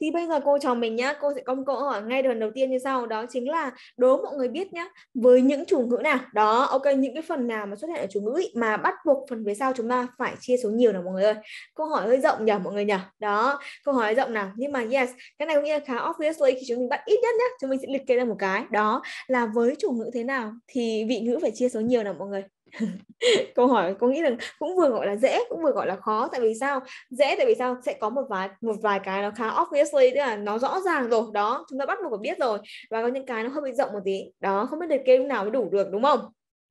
thì bây giờ cô trò mình nhá cô sẽ công một hỏi ngay lần đầu tiên như sau đó chính là đố mọi người biết nhá với những chủ ngữ nào đó ok những cái phần nào mà xuất hiện ở chủ ngữ ý, mà bắt buộc phần phía sau chúng ta phải chia số nhiều nào mọi người ơi câu hỏi hơi rộng nhỉ mọi người nhỉ đó câu hỏi rộng nào nhưng mà yes cái này cũng như là khá obviously khi chúng mình bắt ít nhất nhá chúng mình sẽ liệt kê ra một cái đó là với chủ ngữ thế nào thì vị ngữ phải chia số nhiều nào mọi người câu hỏi cô nghĩ rằng cũng vừa gọi là dễ cũng vừa gọi là khó tại vì sao dễ tại vì sao sẽ có một vài một vài cái nó khá obviously tức là nó rõ ràng rồi đó chúng ta bắt buộc phải biết rồi và có những cái nó hơi bị rộng một tí đó không biết liệt kêu nào mới đủ được đúng không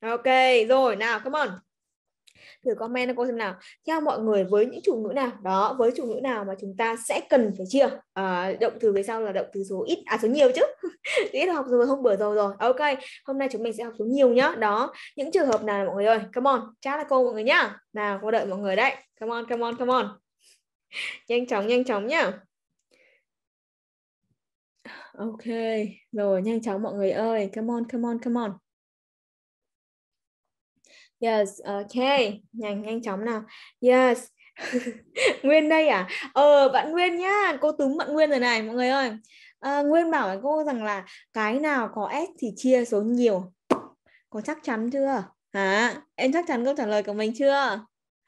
ok rồi nào come on thử comment cho cô xem nào theo mọi người với những chủ ngữ nào đó với chủ ngữ nào mà chúng ta sẽ cần phải chia à, động từ về sau là động từ số ít à số nhiều chứ ít học rồi hôm bữa rồi rồi ok hôm nay chúng mình sẽ học số nhiều nhá đó những trường hợp nào mọi người ơi come on chat là cô mọi người nhá nào cô đợi mọi người đấy come on come on come on nhanh chóng nhanh chóng nhá ok rồi nhanh chóng mọi người ơi come on come on come on Yes, okay. Nhanh nhanh chóng nào. Yes. Nguyên đây à? Ờ bạn Nguyên nhá, cô túm bạn Nguyên rồi này mọi người ơi. À, Nguyên bảo với cô rằng là cái nào có S thì chia số nhiều. Có chắc chắn chưa? Hả? Em chắc chắn câu trả lời của mình chưa?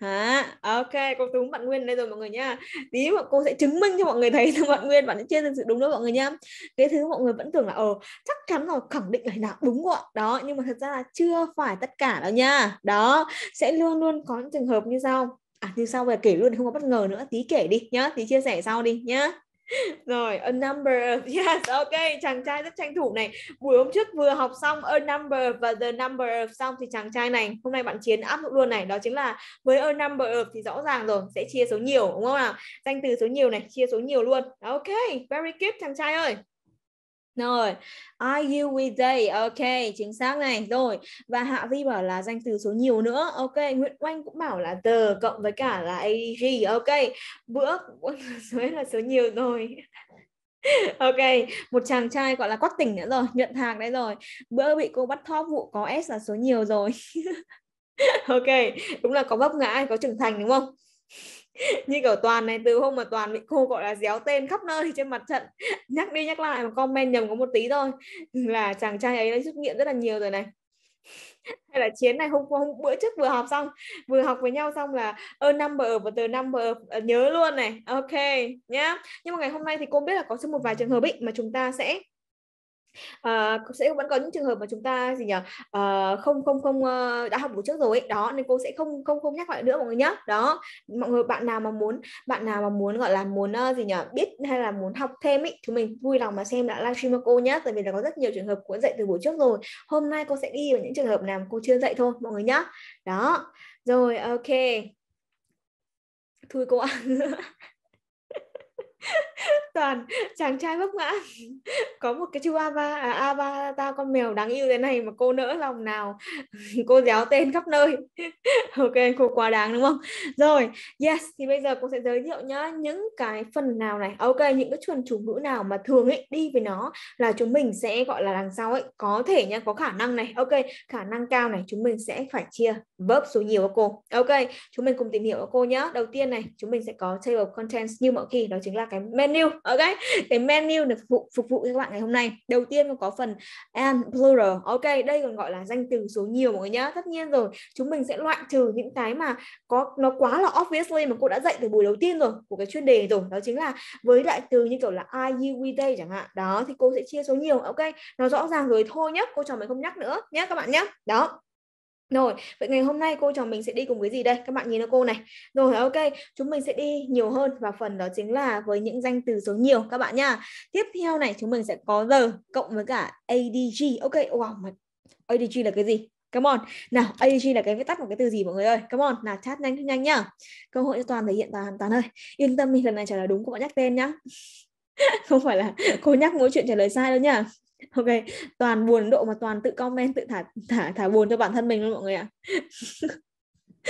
hả ok cô tú bạn nguyên đây rồi mọi người nha tí mà cô sẽ chứng minh cho mọi người thấy rằng bạn nguyên bạn đã chưa thực sự đúng đó mọi người nha cái thứ mọi người vẫn tưởng là ờ chắc chắn rồi khẳng định là nào đúng rồi đó nhưng mà thật ra là chưa phải tất cả đâu nha đó sẽ luôn luôn có những trường hợp như sau à như sau về kể luôn không có bất ngờ nữa tí kể đi nhá tí chia sẻ sau đi nhá rồi a number of yes ok chàng trai rất tranh thủ này buổi hôm trước vừa học xong a number và the number of xong thì chàng trai này hôm nay bạn chiến áp dụng luôn này đó chính là với a number of thì rõ ràng rồi sẽ chia số nhiều đúng không nào danh từ số nhiều này chia số nhiều luôn ok very good chàng trai ơi rồi, are you with they? Ok, chính xác này. Rồi, và Hạ Vi bảo là danh từ số nhiều nữa. Ok, Nguyễn Oanh cũng bảo là the cộng với cả là AG. Ok, bữa dưới là số nhiều rồi. ok, một chàng trai gọi là quát tỉnh nữa rồi, nhận hàng đấy rồi. Bữa bị cô bắt thóp vụ có S là số nhiều rồi. ok, đúng là có vấp ngã, có trưởng thành đúng không? như kiểu toàn này từ hôm mà toàn bị cô gọi là déo tên khắp nơi trên mặt trận nhắc đi nhắc lại một comment nhầm có một tí thôi là chàng trai ấy đã xuất hiện rất là nhiều rồi này hay là chiến này hôm, hôm bữa trước vừa học xong vừa học với nhau xong là ơ number và từ number ờ, nhớ luôn này ok nhá nhưng mà ngày hôm nay thì cô biết là có một vài trường hợp ấy mà chúng ta sẽ à, sẽ vẫn có những trường hợp mà chúng ta gì nhỉ à, không không không ờ, đã học buổi trước rồi ấy. đó nên cô sẽ không không không nhắc lại nữa mọi người nhé đó mọi người bạn nào mà muốn bạn nào mà muốn gọi là muốn gì nhỉ biết hay là muốn học thêm ấy chúng mình vui lòng mà xem lại livestream của cô nhé tại vì là có rất nhiều trường hợp cô dạy từ buổi trước rồi hôm nay cô sẽ ghi vào những trường hợp nào mà cô chưa dạy thôi mọi người nhé đó rồi ok thôi cô ạ toàn chàng trai vấp ngã có một cái chú ava à, ta con mèo đáng yêu thế này mà cô nỡ lòng nào cô déo tên khắp nơi ok cô quá đáng đúng không rồi yes thì bây giờ cô sẽ giới thiệu nhá những cái phần nào này ok những cái chuẩn chủ ngữ nào mà thường ấy đi với nó là chúng mình sẽ gọi là đằng sau ấy có thể nhá có khả năng này ok khả năng cao này chúng mình sẽ phải chia verb số nhiều của cô ok chúng mình cùng tìm hiểu của cô nhá đầu tiên này chúng mình sẽ có table contents như mọi khi đó chính là cái menu ok cái menu để phục vụ, phục vụ các bạn ngày hôm nay đầu tiên có phần and plural ok đây còn gọi là danh từ số nhiều mọi người nhá tất nhiên rồi chúng mình sẽ loại trừ những cái mà có nó quá là obviously mà cô đã dạy từ buổi đầu tiên rồi của cái chuyên đề rồi đó chính là với đại từ như kiểu là I, you, we, they chẳng hạn đó thì cô sẽ chia số nhiều ok nó rõ ràng rồi thôi nhé cô trò mình không nhắc nữa nhé các bạn nhé đó rồi, vậy ngày hôm nay cô trò mình sẽ đi cùng với gì đây? Các bạn nhìn nó cô này. Rồi, ok, chúng mình sẽ đi nhiều hơn và phần đó chính là với những danh từ số nhiều các bạn nha. Tiếp theo này, chúng mình sẽ có giờ cộng với cả ADG. Ok, wow, mà ADG là cái gì? Come on. Nào, ADG là cái viết tắt của cái từ gì mọi người ơi? Come on, nào chat nhanh nhanh nhá. Cơ hội cho Toàn thể hiện Toàn, Toàn ơi. Yên tâm đi, lần này trả lời đúng của bạn nhắc tên nhá. Không phải là cô nhắc mỗi chuyện trả lời sai đâu nhá. ok toàn buồn độ mà toàn tự comment tự thả thả thả buồn cho bản thân mình luôn mọi người ạ à.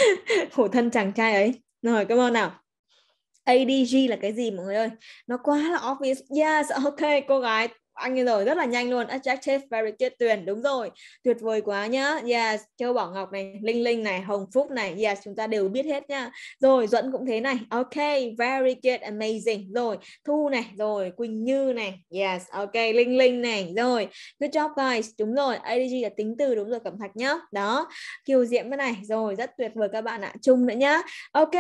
khổ thân chàng trai ấy rồi cảm ơn nào ADG là cái gì mọi người ơi nó quá là obvious yes ok cô gái anh ấy rồi rất là nhanh luôn adjective very tuyệt tuyển đúng rồi tuyệt vời quá nhá yes châu bảo ngọc này linh linh này hồng phúc này yes chúng ta đều biết hết nhá rồi duẫn cũng thế này ok very good amazing rồi thu này rồi quỳnh như này yes ok linh linh này rồi good job guys đúng rồi adg là tính từ đúng rồi cẩm thạch nhá đó kiều diễm cái này rồi rất tuyệt vời các bạn ạ chung nữa nhá ok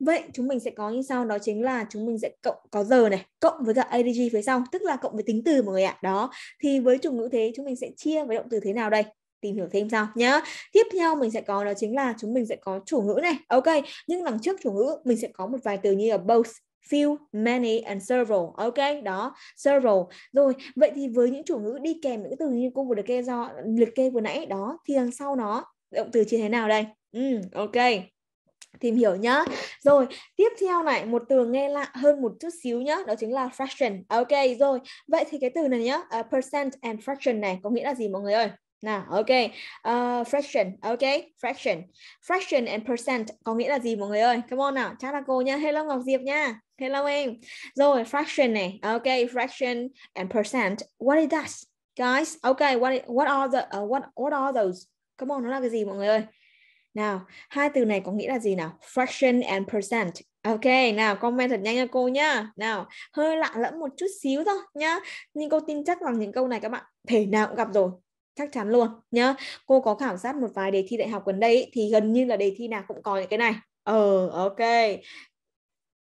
vậy chúng mình sẽ có như sau đó chính là chúng mình sẽ cộng có giờ này cộng với cả adg phía sau tức là cộng với tính từ mọi người người ạ. Đó, thì với chủ ngữ thế chúng mình sẽ chia với động từ thế nào đây? tìm hiểu thêm sao nhá. Tiếp theo mình sẽ có đó chính là chúng mình sẽ có chủ ngữ này. Ok, nhưng đằng trước chủ ngữ mình sẽ có một vài từ như là both, few, many and several. Ok, đó, several. Rồi, vậy thì với những chủ ngữ đi kèm những từ như cô vừa được kê do liệt kê vừa nãy đó thì đằng sau nó động từ chia thế nào đây? Ừ, ok tìm hiểu nhá rồi tiếp theo này một từ nghe lạ hơn một chút xíu nhá đó chính là fraction ok rồi vậy thì cái từ này nhá uh, percent and fraction này có nghĩa là gì mọi người ơi nào ok uh, fraction ok fraction fraction and percent có nghĩa là gì mọi người ơi come on nào chắc là cô nhá hello ngọc diệp nha hello em rồi fraction này ok fraction and percent what is that guys ok what what are the uh, what what are those come on nó là cái gì mọi người ơi nào, hai từ này có nghĩa là gì nào? Fraction and percent. Ok, nào comment thật nhanh cho cô nhá. Nào, hơi lạ lẫm một chút xíu thôi nhá. Nhưng cô tin chắc rằng những câu này các bạn thể nào cũng gặp rồi chắc chắn luôn nhá cô có khảo sát một vài đề thi đại học gần đây thì gần như là đề thi nào cũng có những cái này ờ ok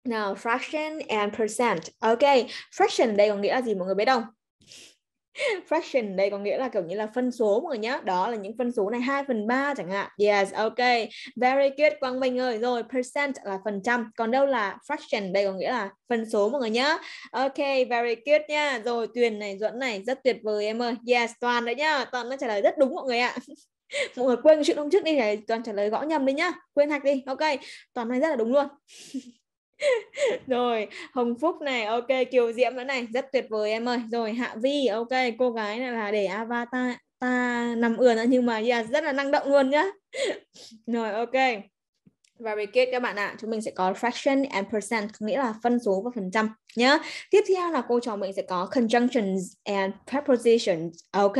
nào fraction and percent ok fraction đây có nghĩa là gì mọi người biết không fraction đây có nghĩa là kiểu như là phân số mọi người nhá đó là những phân số này 2 phần 3 chẳng hạn yes ok very good Quang Minh ơi rồi percent là phần trăm còn đâu là fraction đây có nghĩa là phân số mọi người nhá ok very good nha rồi Tuyền này Duẫn này rất tuyệt vời em ơi yes Toàn đấy nhá Toàn đã trả lời rất đúng mọi người ạ mọi người quên chuyện hôm trước đi để Toàn trả lời gõ nhầm đi nhá quên hạch đi ok Toàn này rất là đúng luôn rồi hồng phúc này ok kiều diễm nữa này rất tuyệt vời em ơi rồi hạ vi ok cô gái này là để avatar ta nằm ườn nữa nhưng mà yeah, rất là năng động luôn nhá rồi ok Varicate các bạn ạ, chúng mình sẽ có fraction and percent, nghĩa là phân số và phần trăm nhé. Tiếp theo là cô trò mình sẽ có conjunctions and prepositions. Ok,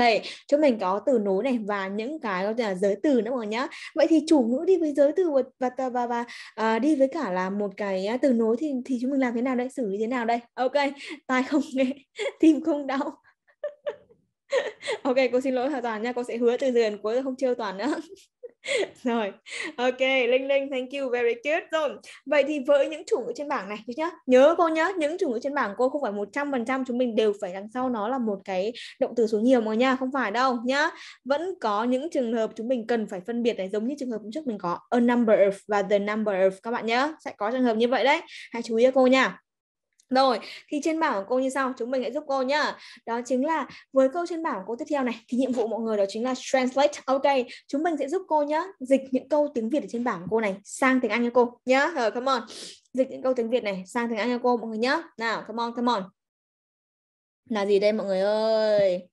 chúng mình có từ nối này và những cái có thể là giới từ nữa mọi người nhé. Vậy thì chủ ngữ đi với giới từ và và và, và à, đi với cả là một cái à, từ nối thì thì chúng mình làm thế nào đây? Xử lý thế nào đây? Ok, tai không nghe, tim không đau. ok, cô xin lỗi hoàn toàn nha, cô sẽ hứa từ giờ đến cuối không trêu toàn nữa. rồi ok linh linh thank you very good rồi vậy thì với những chủ ngữ trên bảng này nhá nhớ cô nhớ những chủ ngữ trên bảng cô không phải một trăm phần trăm chúng mình đều phải đằng sau nó là một cái động từ số nhiều mà nha không phải đâu nhá vẫn có những trường hợp chúng mình cần phải phân biệt này giống như trường hợp trước mình có a number of và the number of các bạn nhớ sẽ có trường hợp như vậy đấy hãy chú ý cô nha rồi, thì trên bảng của cô như sau, chúng mình hãy giúp cô nhá. Đó chính là với câu trên bảng của cô tiếp theo này thì nhiệm vụ mọi người đó chính là translate. Ok, chúng mình sẽ giúp cô nhá, dịch những câu tiếng Việt ở trên bảng của cô này sang tiếng Anh cho cô nhá. Rồi come on. Dịch những câu tiếng Việt này sang tiếng Anh cho cô mọi người nhá. Nào, come on, come on. Là gì đây mọi người ơi?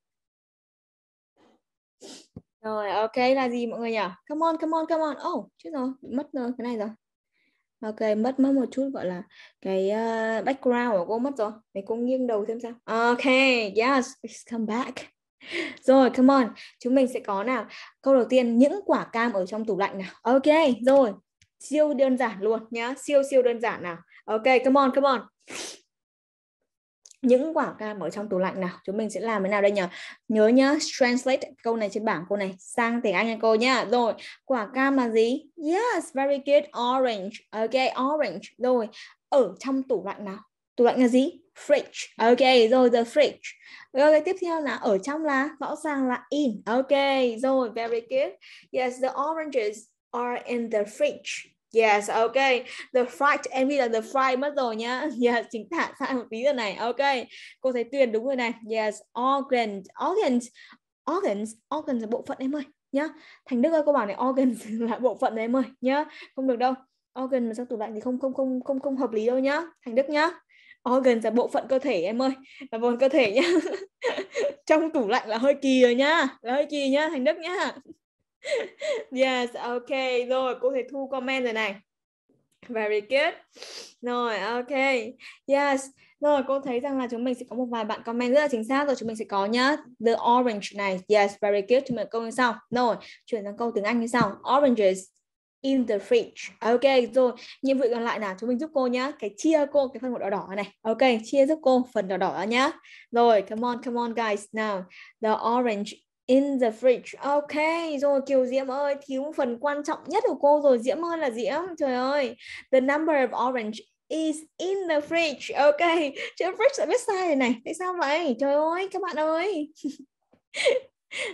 Rồi, ok là gì mọi người nhỉ? Come on, come on, come on. Oh, chết rồi, mất rồi cái này rồi. Ok, mất mất một chút gọi là cái uh, background của cô mất rồi. Mấy cô nghiêng đầu xem sao. Ok, yes, it's come back. Rồi, come on. Chúng mình sẽ có nào. Câu đầu tiên, những quả cam ở trong tủ lạnh nào. Ok, rồi. Siêu đơn giản luôn nhá. Siêu siêu đơn giản nào. Ok, come on, come on những quả cam ở trong tủ lạnh nào chúng mình sẽ làm thế nào đây nhỉ nhớ nhá translate câu này trên bảng cô này sang tiếng Anh nha cô nhá rồi quả cam là gì yes very good orange ok orange rồi ở trong tủ lạnh nào tủ lạnh là gì fridge ok rồi the fridge ok tiếp theo là ở trong là rõ ràng là in ok rồi very good yes the oranges are in the fridge Yes, ok. The fright, em ghi là the fright mất rồi nhá. Yes, chính tả sai một tí rồi này. Ok. Cô thấy Tuyền đúng rồi này. Yes, organs, organs, organs, organs là bộ phận em ơi nhá. Thành Đức ơi cô bảo này organs là bộ phận đấy em ơi nhá. Không được đâu. Organs mà trong tủ lạnh thì không không không không không hợp lý đâu nhá. Thành Đức nhá. Organs là bộ phận cơ thể em ơi, là bộ phận cơ thể nhá. trong tủ lạnh là hơi kỳ rồi nhá, là hơi kỳ nhá Thành Đức nhá yes, ok. Rồi, cô thể thu comment rồi này. Very good. Rồi, ok. Yes. Rồi, cô thấy rằng là chúng mình sẽ có một vài bạn comment rất là chính xác rồi. Chúng mình sẽ có nhá. The orange này. Yes, very good. Chúng mình câu như sau. Rồi, chuyển sang câu tiếng Anh như sau. Oranges in the fridge. Ok, rồi. Nhiệm vụ còn lại là chúng mình giúp cô nhá. Cái chia cô cái phần đỏ đỏ này. Ok, chia giúp cô phần đỏ đỏ nhá. Rồi, come on, come on guys. Now, the orange In the fridge. Ok, rồi Kiều Diễm ơi, thiếu phần quan trọng nhất của cô rồi. Diễm ơi là Diễm. Trời ơi. The number of orange is in the fridge. Ok, chữ fridge sẽ biết sai rồi này. Tại sao vậy? Trời ơi, các bạn ơi.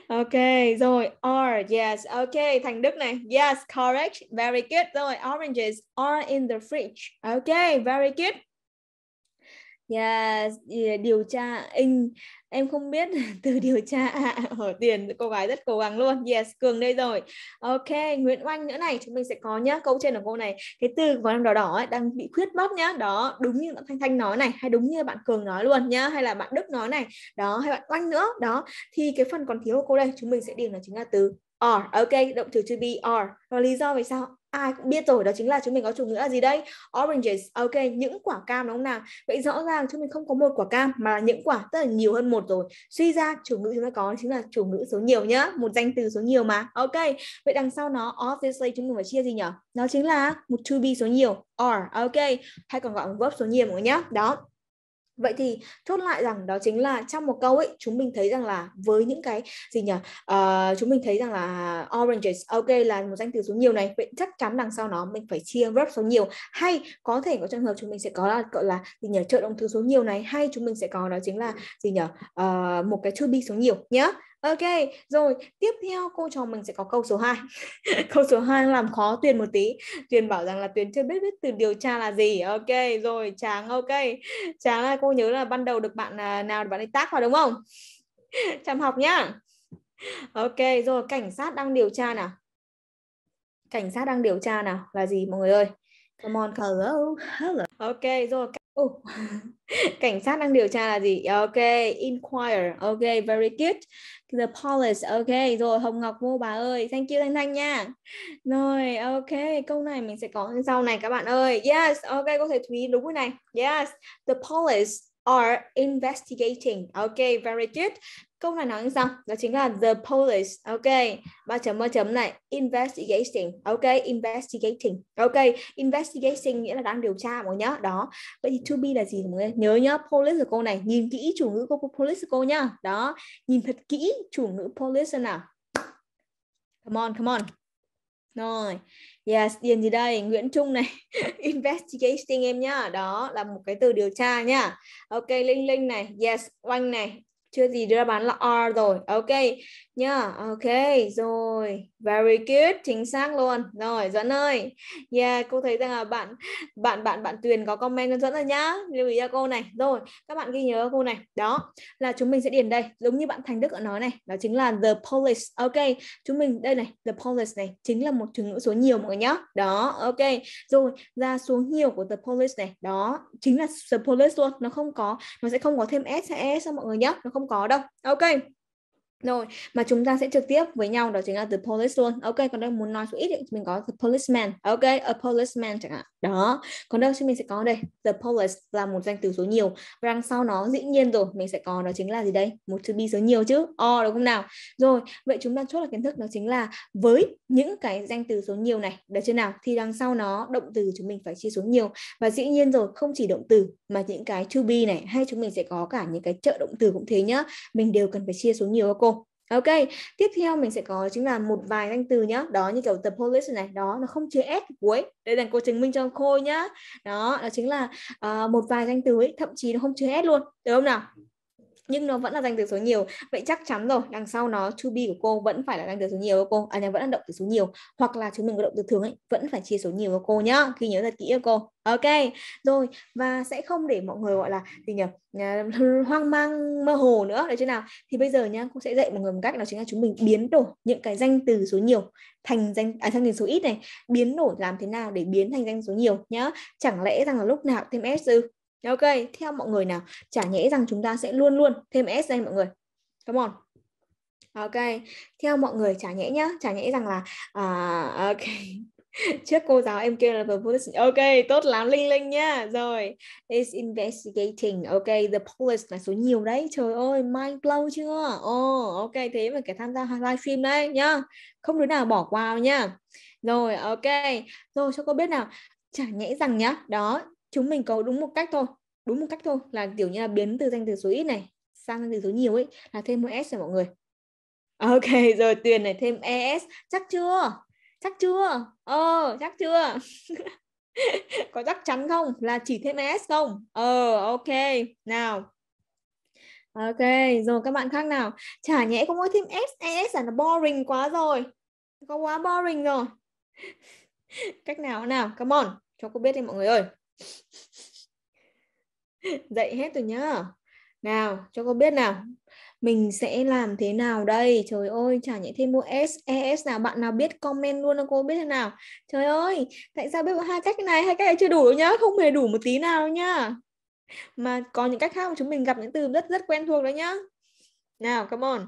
Ok, rồi are, yes, ok, Thành Đức này, yes, correct, very good, rồi oranges are in the fridge, ok, very good. Yeah, à, điều tra anh em không biết từ điều tra à, tiền cô gái rất cố gắng luôn yes cường đây rồi ok nguyễn oanh nữa này chúng mình sẽ có nhá câu trên của cô này cái từ vào năm đỏ đỏ ấy, đang bị khuyết mất nhá đó đúng như bạn thanh thanh nói này hay đúng như bạn cường nói luôn nhá hay là bạn đức nói này đó hay bạn oanh nữa đó thì cái phần còn thiếu của cô đây chúng mình sẽ điền là chính là từ are à, ok động từ to be are và lý do vì sao ai cũng biết rồi đó chính là chúng mình có chủ ngữ là gì đây oranges à, ok những quả cam đúng không nào vậy rõ ràng chúng mình không có một quả cam mà là những quả rất là nhiều hơn một rồi suy ra chủ ngữ chúng ta có chính là chủ ngữ số nhiều nhá một danh từ số nhiều mà ok vậy đằng sau nó obviously chúng mình phải chia gì nhở nó chính là một to be số nhiều are à, ok hay còn gọi là verb số nhiều mọi người nhá đó Vậy thì chốt lại rằng đó chính là trong một câu ấy chúng mình thấy rằng là với những cái gì nhỉ? Uh, chúng mình thấy rằng là oranges ok là một danh từ số nhiều này, vậy chắc chắn đằng sau nó mình phải chia verb số nhiều hay có thể có trường hợp chúng mình sẽ có là gọi là gì nhỉ? trợ động từ số nhiều này hay chúng mình sẽ có đó chính là gì nhỉ? Uh, một cái to be số nhiều nhé Ok, rồi tiếp theo cô trò mình sẽ có câu số 2 Câu số 2 làm khó Tuyền một tí Tuyền bảo rằng là Tuyền chưa biết biết từ điều tra là gì Ok, rồi Tráng ok Tráng là cô nhớ là ban đầu được bạn à, nào bạn ấy tác vào đúng không? Chăm học nhá Ok, rồi cảnh sát đang điều tra nào Cảnh sát đang điều tra nào là gì mọi người ơi Come on, hello, hello Ok, rồi Oh. Cảnh sát đang điều tra là gì? Ok, inquire. Ok, very good. The police. Ok, rồi Hồng Ngọc vô bà ơi. Thank you Thanh Thanh nha. Rồi, ok, câu này mình sẽ có sau này các bạn ơi. Yes, ok, có thể Thúy đúng rồi này. Yes, the police are investigating. Ok, very good câu này nói như sau đó chính là the police ok ba chấm ba chấm này investigating ok investigating ok investigating nghĩa là đang điều tra mọi nhá đó vậy thì to be là gì mọi người nhớ nhá police của cô này nhìn kỹ chủ ngữ của police cô nhá đó nhìn thật kỹ chủ ngữ police nào come on come on rồi yes điền gì đây nguyễn trung này investigating em nhá đó là một cái từ điều tra nhá ok linh linh này yes oanh này chưa gì đưa đáp án là r rồi ok nhá yeah, ok rồi very good chính xác luôn rồi dẫn ơi yeah cô thấy rằng là bạn bạn bạn bạn tuyền có comment cho dẫn rồi nhá lưu ý cho cô này rồi các bạn ghi nhớ cô này đó là chúng mình sẽ điền đây giống như bạn thành đức ở nói này đó chính là the police ok chúng mình đây này the police này chính là một từ ngữ số nhiều mọi người nhá đó ok rồi ra số nhiều của the police này đó chính là the police luôn nó không có nó sẽ không có thêm s hay s mọi người nhá nó không không có đâu ok rồi, mà chúng ta sẽ trực tiếp với nhau đó chính là the police luôn. Ok, còn đâu muốn nói số ít thì mình có the policeman. Ok, a policeman chẳng hạn. Đó. Còn đâu thì mình sẽ có đây, the police là một danh từ số nhiều. Và đằng sau nó dĩ nhiên rồi, mình sẽ có đó chính là gì đây? Một chữ be số nhiều chứ. o oh, đúng không nào? Rồi, vậy chúng ta chốt là kiến thức đó chính là với những cái danh từ số nhiều này, được chưa nào? Thì đằng sau nó động từ chúng mình phải chia số nhiều. Và dĩ nhiên rồi, không chỉ động từ mà những cái to be này hay chúng mình sẽ có cả những cái trợ động từ cũng thế nhá. Mình đều cần phải chia số nhiều cô Ok, tiếp theo mình sẽ có chính là một vài danh từ nhá. Đó như kiểu tập police này, đó nó không chứa s cuối. Đây là cô chứng minh cho Khôi nhá. Đó, đó chính là uh, một vài danh từ ấy, thậm chí nó không chứa s luôn. Được không nào? nhưng nó vẫn là danh từ số nhiều vậy chắc chắn rồi đằng sau nó to be của cô vẫn phải là danh từ số nhiều của cô à nhà vẫn là động từ số nhiều hoặc là chúng mình có động từ thường ấy vẫn phải chia số nhiều của cô nhá khi nhớ thật kỹ cho cô ok rồi và sẽ không để mọi người gọi là gì nhỉ à, hoang mang mơ hồ nữa đấy chứ nào thì bây giờ nhá cô sẽ dạy mọi người một cách đó chính là chúng mình biến đổi những cái danh từ số nhiều thành danh à, thành số ít này biến đổi làm thế nào để biến thành danh số nhiều nhá chẳng lẽ rằng là lúc nào thêm s dư Ok, theo mọi người nào, chả nhẽ rằng chúng ta sẽ luôn luôn thêm S lên mọi người. Come on. Ok, theo mọi người chả nhẽ nhá, chả nhẽ rằng là uh, ok. Trước cô giáo em kêu là the police. Ok, tốt lắm Linh Linh nhá. Rồi, is investigating. Ok, the police là số nhiều đấy. Trời ơi, mind blow chưa? oh, ok, thế mà kẻ tham gia livestream đấy nhá. Không đứa nào bỏ qua nhá. Rồi, ok. Rồi cho cô biết nào, chả nhẽ rằng nhá. Đó, chúng mình có đúng một cách thôi đúng một cách thôi là kiểu như là biến từ danh từ số ít này sang danh từ số nhiều ấy là thêm một s cho mọi người ok rồi tuyền này thêm es chắc chưa chắc chưa ờ chắc chưa có chắc chắn không là chỉ thêm e -s không ờ ok nào ok rồi các bạn khác nào chả nhẽ không có thêm s es là nó boring quá rồi có quá boring rồi cách nào nào come on cho cô biết đi mọi người ơi dạy hết rồi nhá nào cho cô biết nào mình sẽ làm thế nào đây trời ơi chả nhảy thêm mua s es nào bạn nào biết comment luôn cho cô biết thế nào trời ơi tại sao biết có hai cách này hai cách này chưa đủ nhá không hề đủ một tí nào nhá mà có những cách khác mà chúng mình gặp những từ rất rất quen thuộc đấy nhá nào come on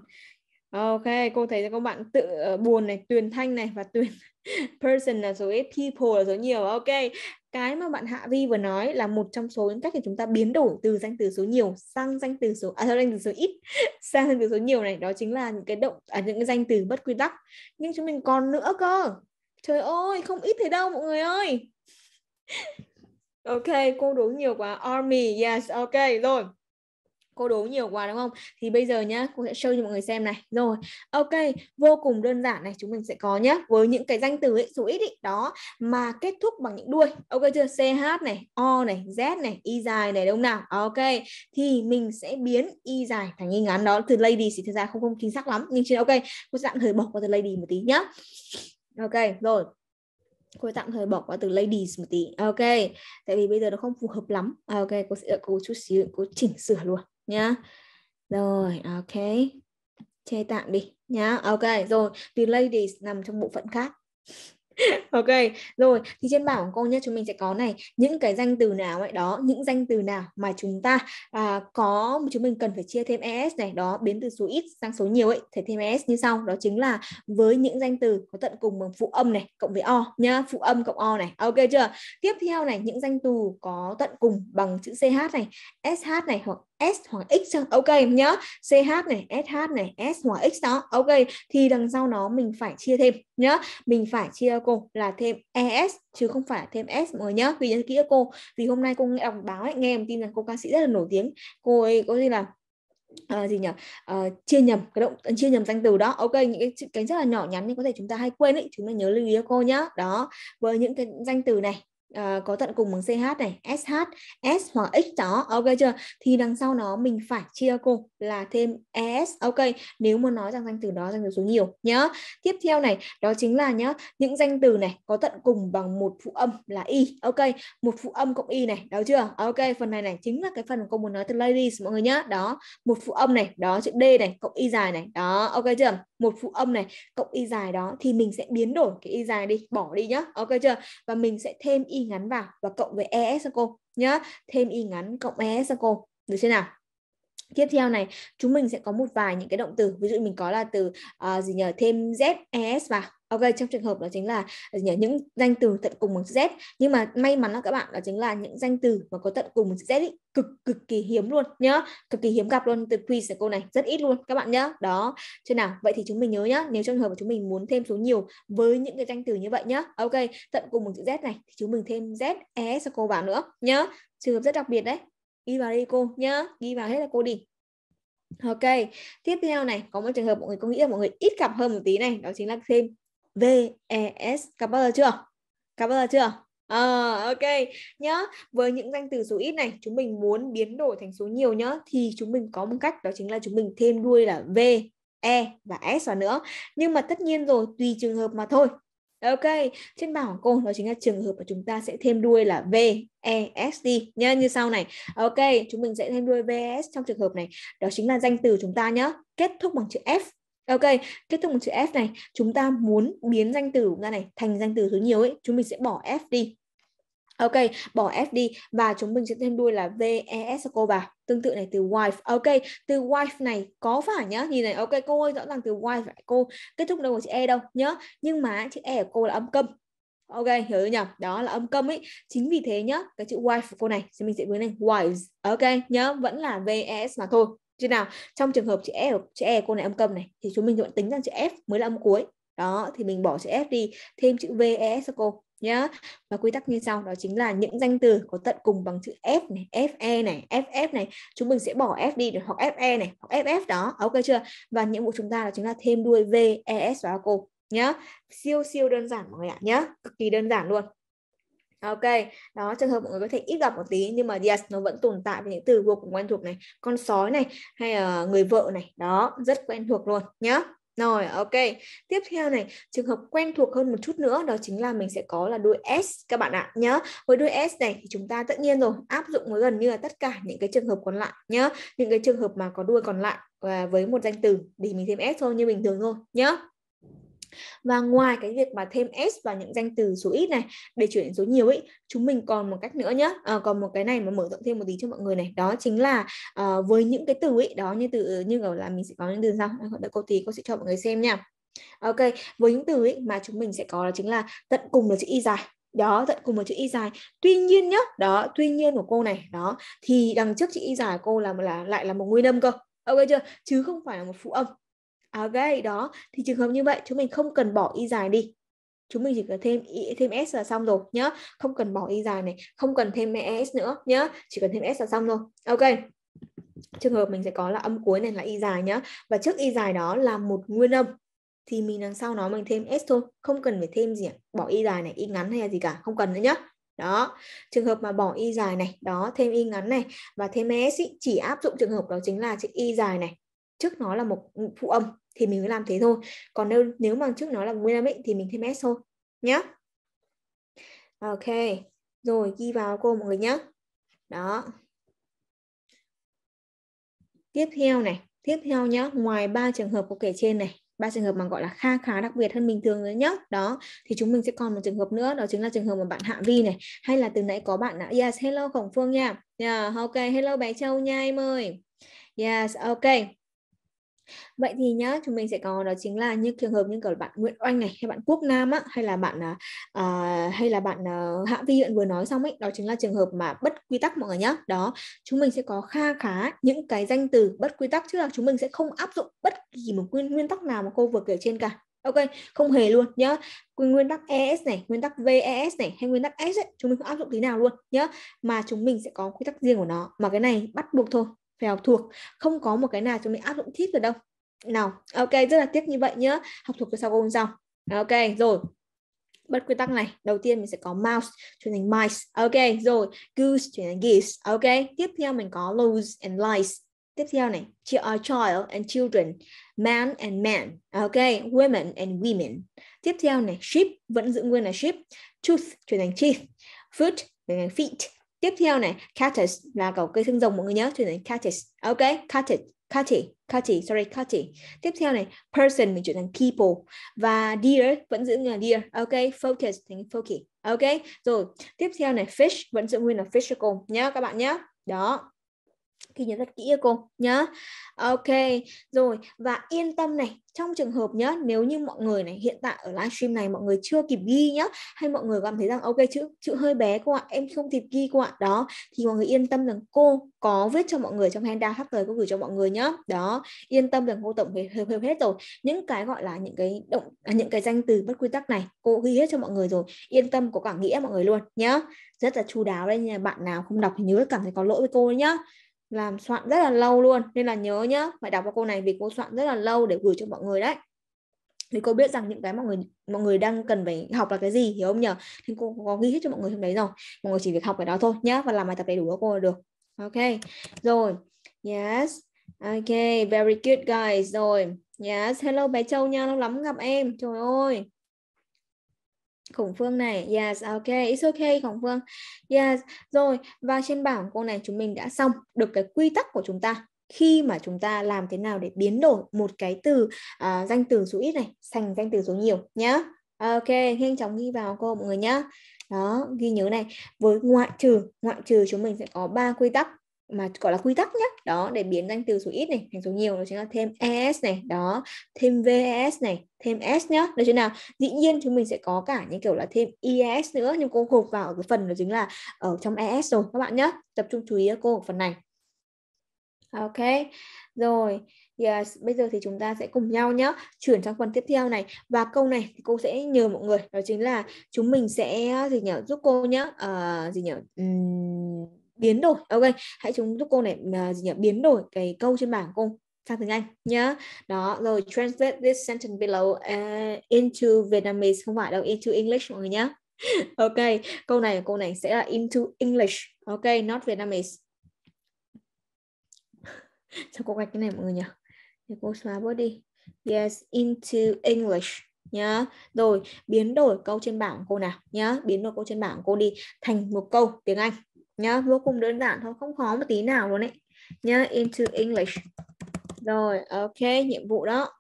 ok cô thấy các bạn tự ờ, buồn này tuyền thanh này và tuyền person là số ít people là số nhiều ok cái mà bạn Hạ Vi vừa nói là một trong số những cách để chúng ta biến đổi từ danh từ số nhiều sang danh từ số à, danh từ số ít sang danh từ số nhiều này đó chính là những cái động à, những cái danh từ bất quy tắc nhưng chúng mình còn nữa cơ trời ơi không ít thế đâu mọi người ơi ok cô đúng nhiều quá army yes ok rồi cô đố nhiều quá đúng không? Thì bây giờ nhá, cô sẽ show cho mọi người xem này. Rồi, ok, vô cùng đơn giản này, chúng mình sẽ có nhá, với những cái danh từ ấy, số ít ý, đó mà kết thúc bằng những đuôi. Ok chưa? CH này, O này, Z này, Y dài này đúng nào? Ok, thì mình sẽ biến Y dài thành Y ngắn đó. Từ lady thì thực ra không không chính xác lắm, nhưng trên ok, cô tạm thời bỏ qua từ lady một tí nhá. Ok, rồi, cô tạm thời bỏ qua từ ladies một tí ok tại vì bây giờ nó không phù hợp lắm ok cô sẽ cô chút xíu cô chỉnh sửa luôn nhá rồi ok chê tạm đi nhá ok rồi ladies nằm trong bộ phận khác ok rồi thì trên bảng của cô nhé chúng mình sẽ có này những cái danh từ nào ấy đó những danh từ nào mà chúng ta à, có chúng mình cần phải chia thêm es này đó biến từ số ít sang số nhiều ấy thể thêm es như sau đó chính là với những danh từ có tận cùng bằng phụ âm này cộng với o nhá phụ âm cộng o này ok chưa tiếp theo này những danh từ có tận cùng bằng chữ ch này sh này hoặc S hoặc X ok nhớ CH này SH này S hoặc X đó ok thì đằng sau nó mình phải chia thêm nhớ mình phải chia cô là thêm ES chứ không phải thêm S mọi nhớ vì nhớ kỹ cô vì hôm nay cô nghe đọc báo ấy, nghe em tin rằng cô ca sĩ rất là nổi tiếng cô ấy có gì là À, gì nhỉ à, chia nhầm cái động ờ, chia nhầm danh từ đó ok những cái cái rất là nhỏ nhắn nhưng có thể chúng ta hay quên ấy chúng ta nhớ lưu ý cho cô nhá đó với những cái danh từ này uh, có tận cùng bằng CH này, SH, S hoặc X đó, ok chưa? Thì đằng sau nó mình phải chia cô là thêm ES, ok, nếu muốn nói rằng danh từ đó danh từ số nhiều nhớ Tiếp theo này, đó chính là nhớ những danh từ này có tận cùng bằng một phụ âm là Y, ok, một phụ âm cộng Y này, đó chưa? Ok, phần này này chính là cái phần cô muốn nói từ ladies mọi người nhớ đó, một phụ âm này, đó chữ D này, cộng Y dài này, đó, ok chưa? Một phụ âm này, cộng Y dài đó thì mình sẽ biến đổi cái Y dài đi, bỏ đi nhá, ok chưa? Và mình sẽ thêm Y y ngắn vào và cộng với ES cho cô nhá. Thêm y ngắn cộng ES cho cô. Được chưa nào? Tiếp theo này, chúng mình sẽ có một vài những cái động từ. Ví dụ mình có là từ uh, gì nhờ thêm z es vào Ok, trong trường hợp đó chính là ờ, những danh từ tận cùng bằng chữ Z Nhưng mà may mắn là các bạn đó chính là những danh từ mà có tận cùng bằng chữ Z ý, cực cực kỳ hiếm luôn nhá Cực kỳ hiếm gặp luôn từ quiz của cô này, rất ít luôn các bạn nhá Đó, thế nào, vậy thì chúng mình nhớ nhá Nếu trong trường hợp mà chúng mình muốn thêm số nhiều với những cái danh từ như vậy nhá Ok, tận cùng bằng chữ Z này thì chúng mình thêm Z, E cho cô vào nữa nhá Trường hợp rất đặc biệt đấy Ghi vào đi cô nhá, ghi vào hết là cô đi Ok, tiếp theo này, có một trường hợp mọi người có nghĩ là mọi người ít gặp hơn một tí này, đó chính là thêm V E S cảm bao giờ chưa cảm bao giờ chưa À, ok nhớ với những danh từ số ít này chúng mình muốn biến đổi thành số nhiều nhớ thì chúng mình có một cách đó chính là chúng mình thêm đuôi là V E và S vào nữa nhưng mà tất nhiên rồi tùy trường hợp mà thôi Ok, trên bảng của cô đó chính là trường hợp mà chúng ta sẽ thêm đuôi là V, E, S đi nhá, như sau này. Ok, chúng mình sẽ thêm đuôi V e, S trong trường hợp này. Đó chính là danh từ chúng ta nhá, kết thúc bằng chữ F Ok, kết thúc một chữ F này, chúng ta muốn biến danh từ ra này thành danh từ thứ nhiều ấy, chúng mình sẽ bỏ F đi. Ok, bỏ F đi và chúng mình sẽ thêm đuôi là VES cô bà. Tương tự này từ wife. Ok, từ wife này có phải nhá. Nhìn này, ok cô ơi, rõ ràng từ wife phải cô kết thúc đâu có chữ E đâu nhá. Nhưng mà chữ E của cô là âm câm. Ok, hiểu chưa nhỉ? Đó là âm câm ấy. Chính vì thế nhá, cái chữ wife của cô này thì mình sẽ biến thành wives. Ok nhớ vẫn là VES mà thôi. Chứ nào trong trường hợp chữ E chữ E cô này âm cầm này thì chúng mình vẫn tính rằng chữ F mới là âm cuối. Đó thì mình bỏ chữ F đi, thêm chữ V E S cô nhá. Và quy tắc như sau đó chính là những danh từ có tận cùng bằng chữ F này, FE này, FF này, chúng mình sẽ bỏ F đi được hoặc FE này, hoặc FF đó. Ok chưa? Và nhiệm vụ chúng ta là chính là thêm đuôi V E S vào cô nhá. Siêu siêu đơn giản mọi người ạ nhá. Cực kỳ đơn giản luôn. Ok, đó trường hợp mọi người có thể ít gặp một tí nhưng mà yes nó vẫn tồn tại với những từ vô cùng quen thuộc này, con sói này hay uh, người vợ này, đó rất quen thuộc luôn nhá. Rồi, ok. Tiếp theo này, trường hợp quen thuộc hơn một chút nữa đó chính là mình sẽ có là đuôi S các bạn ạ nhớ. Với đuôi S này thì chúng ta tất nhiên rồi áp dụng với gần như là tất cả những cái trường hợp còn lại nhớ. Những cái trường hợp mà có đuôi còn lại và ờ, với một danh từ thì mình thêm S thôi như bình thường thôi nhớ và ngoài cái việc mà thêm s vào những danh từ số ít này để chuyển đến số nhiều ấy chúng mình còn một cách nữa nhé à, ờ, còn một cái này mà mở rộng thêm một tí cho mọi người này đó chính là uh, với những cái từ ấy đó như từ như kiểu là mình sẽ có những từ sau đợi cô tí cô sẽ cho mọi người xem nha ok với những từ ấy mà chúng mình sẽ có đó chính là tận cùng là chữ y dài đó tận cùng một chữ y dài tuy nhiên nhá đó tuy nhiên của cô này đó thì đằng trước chữ y dài của cô là là lại là một nguyên âm cơ ok chưa chứ không phải là một phụ âm ok à, đó thì trường hợp như vậy chúng mình không cần bỏ y dài đi chúng mình chỉ cần thêm y, thêm s là xong rồi nhá không cần bỏ y dài này không cần thêm s nữa nhá chỉ cần thêm s là xong thôi ok trường hợp mình sẽ có là âm cuối này là y dài nhá và trước y dài đó là một nguyên âm thì mình đằng sau nó mình thêm s thôi không cần phải thêm gì à? bỏ y dài này y ngắn hay là gì cả không cần nữa nhá đó trường hợp mà bỏ y dài này đó thêm y ngắn này và thêm s ý, chỉ áp dụng trường hợp đó chính là chữ y dài này trước nó là một phụ âm thì mình mới làm thế thôi còn nếu nếu mà trước nó là nguyên âm ấy thì mình thêm s thôi nhé ok rồi ghi vào cô mọi người nhé đó tiếp theo này tiếp theo nhé ngoài ba trường hợp có kể trên này ba trường hợp mà gọi là kha khá đặc biệt hơn bình thường nữa nhá đó thì chúng mình sẽ còn một trường hợp nữa đó chính là trường hợp mà bạn Hạ Vi này hay là từ nãy có bạn là yes hello Khổng Phương nha yeah, ok hello bé Châu nha em ơi yes ok Vậy thì nhá, chúng mình sẽ có đó chính là như trường hợp như kiểu bạn Nguyễn Oanh này hay bạn Quốc Nam á hay là bạn à, à hay là bạn à, Hạ Vi Hiện vừa nói xong ấy, đó chính là trường hợp mà bất quy tắc mọi người nhá. Đó, chúng mình sẽ có kha khá những cái danh từ bất quy tắc chứ là chúng mình sẽ không áp dụng bất kỳ một nguyên nguyên tắc nào mà cô vừa kể trên cả. Ok, không hề luôn nhá. Nguyên tắc ES này, nguyên tắc VES này hay nguyên tắc S ấy, chúng mình không áp dụng tí nào luôn nhá. Mà chúng mình sẽ có quy tắc riêng của nó. Mà cái này bắt buộc thôi, phải học thuộc không có một cái nào chúng mình áp dụng thiết được đâu nào ok rất là tiếc như vậy nhá học thuộc cái sau cô dòng ok rồi bất quy tắc này đầu tiên mình sẽ có mouse chuyển thành mice ok rồi goose chuyển thành geese ok tiếp theo mình có loaves and lies tiếp theo này ờ, child and children man and man ok women and women tiếp theo này sheep vẫn giữ nguyên là sheep tooth chuyển thành teeth foot chuyển thành feet tiếp theo này cactus là cầu cây xương rồng mọi người nhớ cho nên cactus ok cactus cactus cactus sorry cactus tiếp theo này person mình chuyển thành people và deer vẫn giữ là deer ok focus thành focus ok rồi tiếp theo này fish vẫn giữ nguyên là fishical nhớ các bạn nhớ đó thì nhớ thật kỹ cho cô nhá ok rồi và yên tâm này trong trường hợp nhá nếu như mọi người này hiện tại ở livestream này mọi người chưa kịp ghi nhá hay mọi người cảm thấy rằng ok chữ chữ hơi bé cô ạ em không kịp ghi cô ạ đó thì mọi người yên tâm rằng cô có viết cho mọi người trong handout sắp tới cô gửi cho mọi người nhá đó yên tâm rằng cô tổng hết, hết, hết rồi những cái gọi là những cái động à, những cái danh từ bất quy tắc này cô ghi hết cho mọi người rồi yên tâm có cả nghĩa mọi người luôn nhá rất là chu đáo đây nha bạn nào không đọc thì nhớ cảm thấy có lỗi với cô đấy nhá làm soạn rất là lâu luôn nên là nhớ nhá phải đọc vào câu này vì cô soạn rất là lâu để gửi cho mọi người đấy thì cô biết rằng những cái mọi người mọi người đang cần phải học là cái gì hiểu không nhở thì cô có ghi hết cho mọi người trong đấy rồi mọi người chỉ việc học cái đó thôi nhá và làm bài tập đầy đủ của cô là được ok rồi yes ok very good guys rồi yes hello bé châu nha lâu lắm gặp em trời ơi Khổng Phương này, yes, ok, it's ok Khổng Phương. Yes, rồi và trên bảng cô này chúng mình đã xong được cái quy tắc của chúng ta khi mà chúng ta làm thế nào để biến đổi một cái từ uh, danh từ số ít này thành danh từ số nhiều nhá. Ok, nhanh chóng ghi vào cô mọi người nhá. Đó, ghi nhớ này, với ngoại trừ, ngoại trừ chúng mình sẽ có ba quy tắc mà gọi là quy tắc nhé đó để biến danh từ số ít này thành số nhiều đó chính là thêm es này đó thêm vs này thêm s nhá được chưa nào dĩ nhiên chúng mình sẽ có cả những kiểu là thêm es nữa nhưng cô gộp vào cái phần đó chính là ở trong es rồi các bạn nhé tập trung chú ý cô ở phần này ok rồi Yes, bây giờ thì chúng ta sẽ cùng nhau nhé chuyển sang phần tiếp theo này và câu này thì cô sẽ nhờ mọi người đó chính là chúng mình sẽ ờ, gì nhỉ giúp cô nhé uh, ờ, gì nhỉ uhm biến đổi ok hãy chúng giúp cô này uh, gì nhỉ biến đổi cái câu trên bảng cô sang tiếng Anh nhá. Đó, rồi translate this sentence below uh, into Vietnamese không phải đâu, into English mọi người nhá. ok, câu này câu này sẽ là into English. Ok, not Vietnamese. Sao cô gạch cái này mọi người nhỉ? Thì cô xóa bớt đi. Yes, into English nhá. Rồi, biến đổi câu trên bảng cô nào nhá, biến đổi câu trên bảng cô đi thành một câu tiếng Anh nhá vô cùng đơn giản thôi không khó một tí nào luôn ấy nhá into English rồi ok nhiệm vụ đó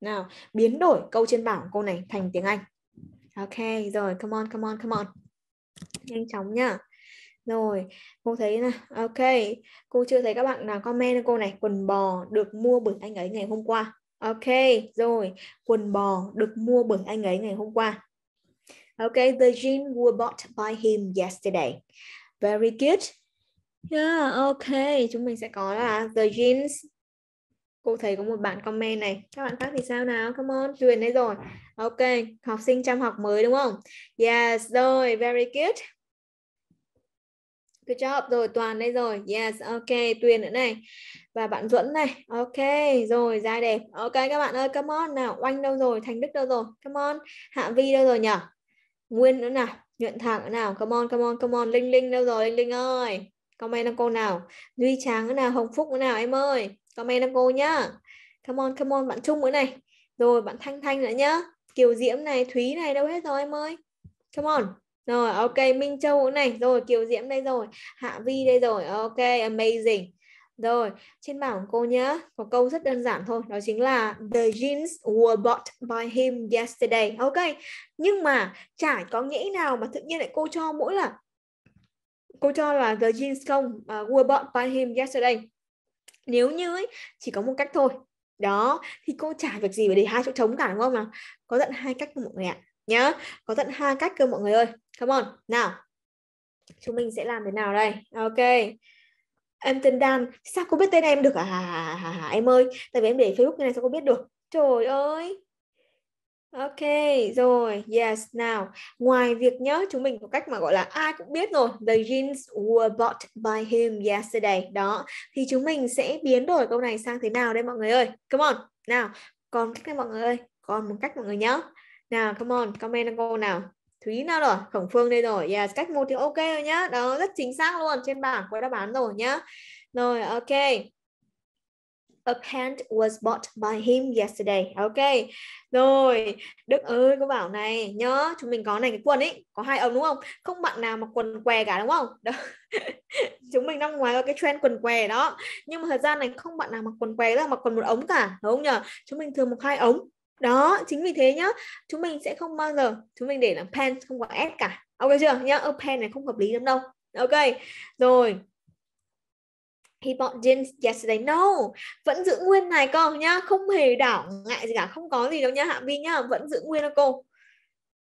nào biến đổi câu trên bảng câu này thành tiếng Anh ok rồi come on come on come on nhanh chóng nhá rồi cô thấy là ok cô chưa thấy các bạn nào comment cô này quần bò được mua bởi anh ấy ngày hôm qua ok rồi quần bò được mua bởi anh ấy ngày hôm qua ok the jeans were bought by him yesterday Very good. Yeah, okay. Chúng mình sẽ có là the jeans. Cô thấy có một bạn comment này. Các bạn khác thì sao nào? Come on, Truyền đây rồi. Ok, học sinh chăm học mới đúng không? Yes, rồi. Very good. Good job. Rồi, Toàn đây rồi. Yes, ok. Tuyền nữa này. Và bạn Duẫn này. Ok, rồi. Giai đẹp. Ok, các bạn ơi. Come on nào. Oanh đâu rồi? Thành Đức đâu rồi? Come on. Hạ Vi đâu rồi nhở? Nguyên nữa nào nhuận thẳng nào come on come on come on linh linh đâu rồi linh linh ơi comment cho cô nào duy tráng nào hồng phúc nào em ơi comment cho cô nhá come on come on bạn trung nữa này rồi bạn thanh thanh nữa nhá kiều diễm này thúy này đâu hết rồi em ơi come on rồi ok minh châu nữa này rồi kiều diễm đây rồi hạ vi đây rồi ok amazing rồi, trên bảng của cô nhé, có câu rất đơn giản thôi, đó chính là the jeans were bought by him yesterday. Ok, nhưng mà chả có nghĩa nào mà tự nhiên lại cô cho mỗi là cô cho là the jeans không uh, were bought by him yesterday. Nếu như ấy, chỉ có một cách thôi. Đó, thì cô chả việc gì phải để hai chỗ trống cả đúng không nào? Có tận hai cách cơ mọi người ạ. nhớ có tận hai cách cơ mọi người ơi. Come on, nào. Chúng mình sẽ làm thế nào đây? Ok em tên Dan sao cô biết tên em được à, à, à, à em ơi tại vì em để Facebook như này sao cô biết được trời ơi Ok, rồi, yes, now Ngoài việc nhớ chúng mình có cách mà gọi là ai cũng biết rồi The jeans were bought by him yesterday Đó, thì chúng mình sẽ biến đổi câu này sang thế nào đây mọi người ơi Come on, nào, còn cách này mọi người ơi Còn một cách mọi người nhớ Nào, come on, comment câu nào Thúy nào rồi Khổng Phương đây rồi yes cách một thì ok rồi nhá đó rất chính xác luôn trên bảng có đáp án rồi nhá rồi ok A pant was bought by him yesterday. Ok. Rồi, Đức ơi cô bảo này, nhớ chúng mình có này cái quần ấy, có hai ông đúng không? Không bạn nào mà quần què cả đúng không? Đó. chúng mình năm ngoái có cái trend quần què đó. Nhưng mà thời gian này không bạn nào mặc quần què, là mặc quần một ống cả, đúng không nhỉ? Chúng mình thường một hai ống đó chính vì thế nhá chúng mình sẽ không bao giờ chúng mình để là pen không có s cả ok chưa nhá ở pen này không hợp lý lắm đâu ok rồi he bought jeans yesterday no vẫn giữ nguyên này con nhá không hề đảo ngại gì cả không có gì đâu nhá hạ vi nhá vẫn giữ nguyên đó cô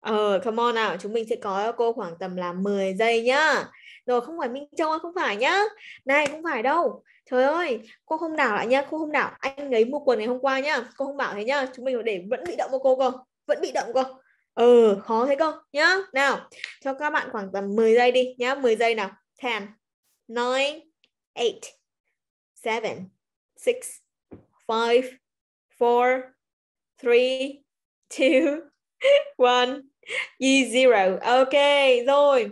ờ come on nào chúng mình sẽ có cô khoảng tầm là 10 giây nhá rồi không phải Minh Châu không phải nhá này không phải đâu trời ơi cô không đảo lại nhá cô không đảo anh ấy mua quần ngày hôm qua nhá cô không bảo thế nhá chúng mình để vẫn bị động một cô cơ vẫn bị động cơ ừ khó thế cơ nhá nào cho các bạn khoảng tầm 10 giây đi nhá 10 giây nào 10 9 8 7 6 5 4 3 2 1 zero ok rồi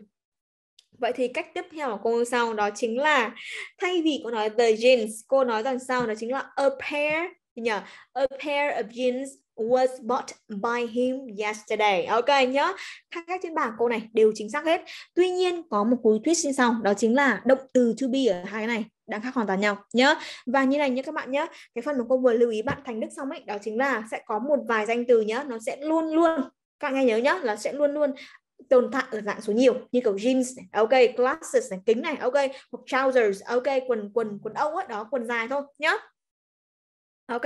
Vậy thì cách tiếp theo của cô sau đó chính là thay vì cô nói the jeans, cô nói rằng sau đó chính là a pair nhỉ? A pair of jeans was bought by him yesterday. Ok nhớ, các cách trên bảng cô này đều chính xác hết. Tuy nhiên có một cú twist xin sau, đó chính là động từ to be ở hai cái này đang khác hoàn toàn nhau nhớ và như này nhé các bạn nhé cái phần mà cô vừa lưu ý bạn thành đức xong ấy đó chính là sẽ có một vài danh từ nhé nó sẽ luôn luôn các bạn nghe nhớ nhá là sẽ luôn luôn tồn tại ở dạng số nhiều như kiểu jeans này, ok, glasses này, kính này, ok, hoặc trousers, ok, quần quần quần âu ấy, đó quần dài thôi nhá. Ok,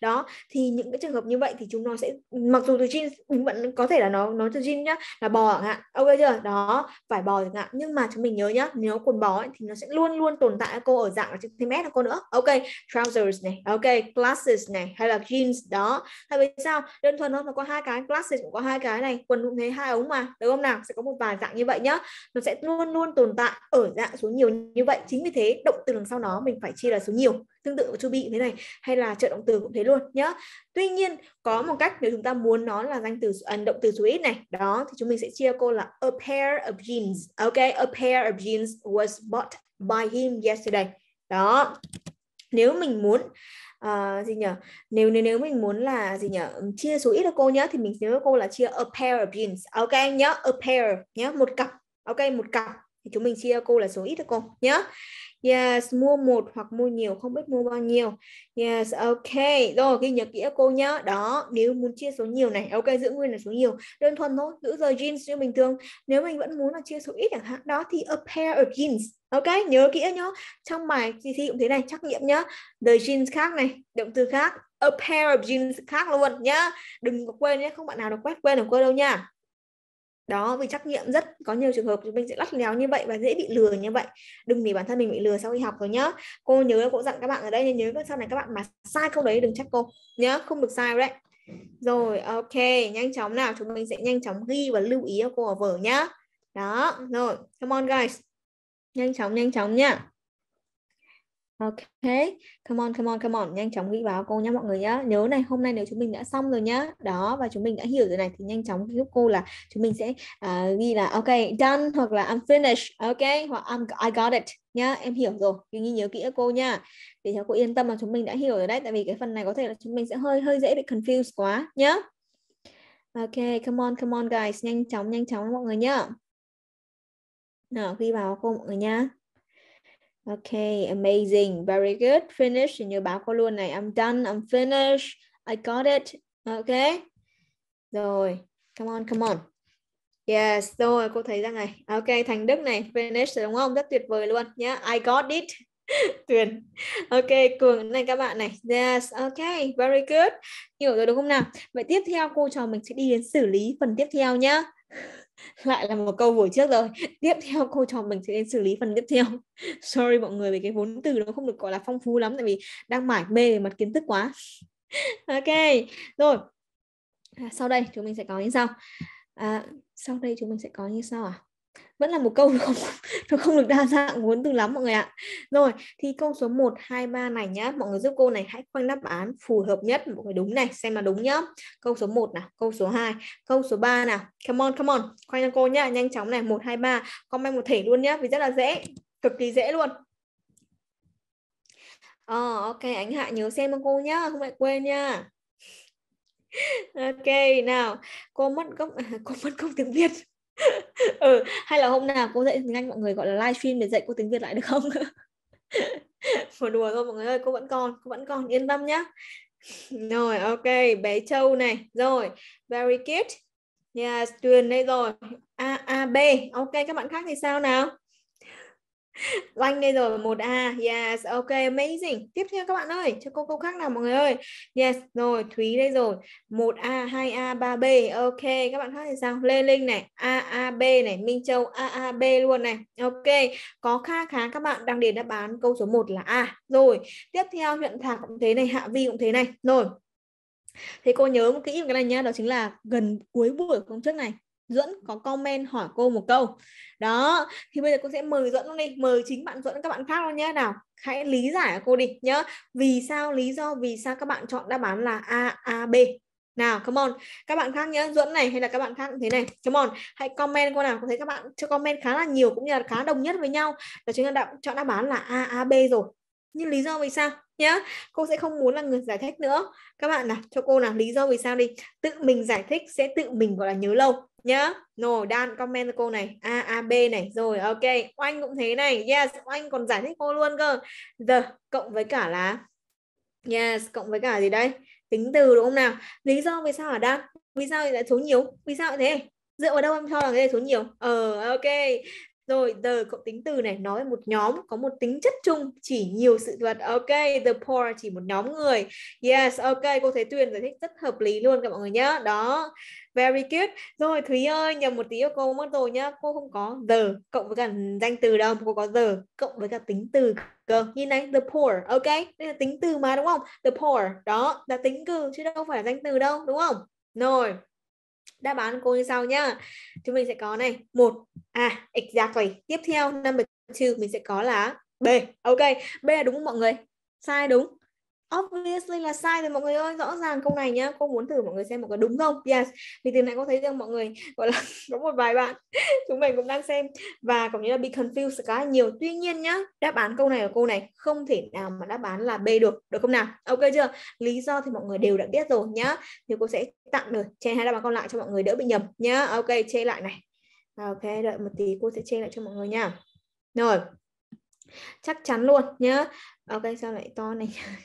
đó thì những cái trường hợp như vậy thì chúng nó sẽ mặc dù từ trên vẫn có thể là nó nó từ trên nhá là bò chẳng hạn. Ok chưa? Đó, phải bò chẳng hạn. Nhưng mà chúng mình nhớ nhá, nếu quần bò ấy, thì nó sẽ luôn luôn tồn tại cô ở dạng là chữ thêm cô nữa. Ok, trousers này, ok, glasses này hay là jeans đó. Tại vì sao? Đơn thuần không nó có hai cái glasses cũng có hai cái này, quần cũng thế hai ống mà, đúng không nào? Sẽ có một vài dạng như vậy nhá. Nó sẽ luôn luôn tồn tại ở dạng số nhiều như vậy. Chính vì thế động từ đằng sau nó mình phải chia là số nhiều tương tự to be thế này hay là trợ động từ cũng thế luôn nhá tuy nhiên có một cách nếu chúng ta muốn nó là danh từ ẩn à, động từ số ít này đó thì chúng mình sẽ chia cô là a pair of jeans ok a pair of jeans was bought by him yesterday đó nếu mình muốn uh, gì nhỉ nếu nếu nếu mình muốn là gì nhỉ chia số ít cho cô nhá thì mình nhớ cô là chia a pair of jeans ok nhớ a pair nhớ một cặp ok một cặp thì chúng mình chia cô là số ít cho cô nhớ Yes, mua một hoặc mua nhiều, không biết mua bao nhiêu. Yes, ok. Rồi, ghi nhớ kỹ cô nhá. Đó, nếu muốn chia số nhiều này, ok, giữ nguyên là số nhiều. Đơn thuần thôi, giữ giờ jeans như bình thường. Nếu mình vẫn muốn là chia số ít chẳng hạn đó thì a pair of jeans. Ok, nhớ kỹ nhá. Trong bài thi cũng thế này, trắc nghiệm nhá. The jeans khác này, động từ khác. A pair of jeans khác luôn nhá. Đừng có quên nhé, không bạn nào được quét quên được cô đâu nha đó vì trắc nghiệm rất có nhiều trường hợp chúng mình sẽ lắt léo như vậy và dễ bị lừa như vậy đừng vì bản thân mình bị lừa sau khi học rồi nhá cô nhớ cô dặn các bạn ở đây nhớ sau này các bạn mà sai câu đấy đừng trách cô nhớ không được sai đấy rồi ok nhanh chóng nào chúng mình sẽ nhanh chóng ghi và lưu ý cho cô ở vở nhá đó rồi come on guys nhanh chóng nhanh chóng nhá Ok, come on, come on, come on, nhanh chóng ghi vào cô nhé mọi người nhé. Nhớ này, hôm nay nếu chúng mình đã xong rồi nhá. Đó, và chúng mình đã hiểu rồi này thì nhanh chóng giúp cô là chúng mình sẽ uh, ghi là ok, done hoặc là I'm finished, ok, hoặc I'm I got it nhá. Em hiểu rồi, cứ ghi nhớ kỹ cô nha. Để cho cô yên tâm là chúng mình đã hiểu rồi đấy, tại vì cái phần này có thể là chúng mình sẽ hơi hơi dễ bị confused quá nhá. Ok, come on, come on guys, nhanh chóng nhanh chóng mọi người nhá. Nào, ghi vào cô mọi người nhá. OK, amazing, very good. Finish thì như bảo cô luôn này. I'm done, I'm finished, I got it. OK. Rồi, come on, come on. Yes, rồi cô thấy ra này. Ok, Thành Đức này, finish rồi đúng không? Rất tuyệt vời luôn nhá. Yeah, I got it. Tuyền. Ok, Cường này các bạn này. Yes, ok, very good. Hiểu rồi đúng không nào? Vậy tiếp theo cô trò mình sẽ đi đến xử lý phần tiếp theo nhá lại là một câu buổi trước rồi tiếp theo cô trò mình sẽ đến xử lý phần tiếp theo sorry mọi người về cái vốn từ nó không được gọi là phong phú lắm tại vì đang mải mê về mặt kiến thức quá ok rồi à, sau đây chúng mình sẽ có như sau à, sau đây chúng mình sẽ có như sau à vẫn là một câu nó không nó không được đa dạng muốn từ lắm mọi người ạ rồi thì câu số 1, 2, 3 này nhá mọi người giúp cô này hãy khoanh đáp án phù hợp nhất mọi người đúng này xem là đúng nhá câu số 1 nào câu số 2 câu số 3 nào come on come on khoanh cho cô nhá nhanh chóng này 1, 2, 3 comment một thể luôn nhá vì rất là dễ cực kỳ dễ luôn Ờ, ok, anh Hạ nhớ xem cho cô nhá, không lại quên nhá. ok, nào, cô mất gốc, cô mất gốc tiếng Việt. ừ, hay là hôm nào cô dạy tiếng Anh mọi người gọi là livestream để dạy cô tiếng Việt lại được không Một đùa thôi mọi người ơi cô vẫn còn cô vẫn còn yên tâm nhá rồi ok bé Châu này rồi very cute yes Tuyền đây rồi A A B ok các bạn khác thì sao nào Loanh đây rồi, 1A. Yes, ok, amazing. Tiếp theo các bạn ơi, cho cô câu khác nào mọi người ơi. Yes, rồi, Thúy đây rồi. 1A, 2A, 3B. Ok, các bạn khác thì sao? Lê Linh này, A A B này, Minh Châu A A B luôn này. Ok, có kha khá các bạn đang để đáp án câu số 1 là A. Rồi, tiếp theo Nhuận Thảo cũng thế này, Hạ Vi cũng thế này. Rồi, Thế cô nhớ một kỹ một cái này nhá, đó chính là gần cuối buổi công chức này Duẫn có comment hỏi cô một câu đó thì bây giờ cô sẽ mời Duẫn luôn đi mời chính bạn Duẫn các bạn khác luôn nhé nào hãy lý giải cô đi nhớ vì sao lý do vì sao các bạn chọn đáp án là a a b nào come on các bạn khác nhé Duẫn này hay là các bạn khác thế này come on hãy comment cô nào cô thấy các bạn cho comment khá là nhiều cũng như là khá đồng nhất với nhau đó chính là đã chọn đáp án là a a b rồi nhưng lý do vì sao nhá cô sẽ không muốn là người giải thích nữa các bạn nào cho cô nào lý do vì sao đi tự mình giải thích sẽ tự mình gọi là nhớ lâu nhớ no đan comment cho cô này A A B này rồi ok oanh cũng thế này yes oanh còn giải thích cô luôn cơ the cộng với cả là yes cộng với cả gì đây tính từ đúng không nào lý do vì sao ở đan vì sao lại số nhiều vì sao lại thế dựa vào đâu em cho là cái số nhiều ờ ok rồi, the cộng tính từ này nói một nhóm có một tính chất chung chỉ nhiều sự vật. Ok, the poor chỉ một nhóm người. Yes, ok, cô Thế Tuyền giải thích rất hợp lý luôn các mọi người nhé. Đó, very good. Rồi, Thúy ơi, nhầm một tí cô mất rồi nhá. Cô không có the cộng với cả danh từ đâu, cô có the cộng với cả tính từ cơ. Nhìn này, the poor, ok. Đây là tính từ mà đúng không? The poor, đó, là tính từ chứ đâu phải là danh từ đâu, đúng không? Rồi, đáp án cô như sau nhá chúng mình sẽ có này một à exactly tiếp theo number two mình sẽ có là b ok b là đúng không mọi người sai đúng obviously là sai rồi mọi người ơi rõ ràng câu này nhá cô muốn thử mọi người xem một cái đúng không yes thì từ nãy cô thấy rằng mọi người gọi là có một vài bạn chúng mình cũng đang xem và cũng như là bị confused khá nhiều tuy nhiên nhá đáp án câu này của cô này không thể nào mà đáp án là b được được không nào ok chưa lý do thì mọi người đều đã biết rồi nhá thì cô sẽ tặng được che hai đáp án còn lại cho mọi người đỡ bị nhầm nhá ok che lại này ok đợi một tí cô sẽ che lại cho mọi người nha rồi chắc chắn luôn nhá ok sao lại to này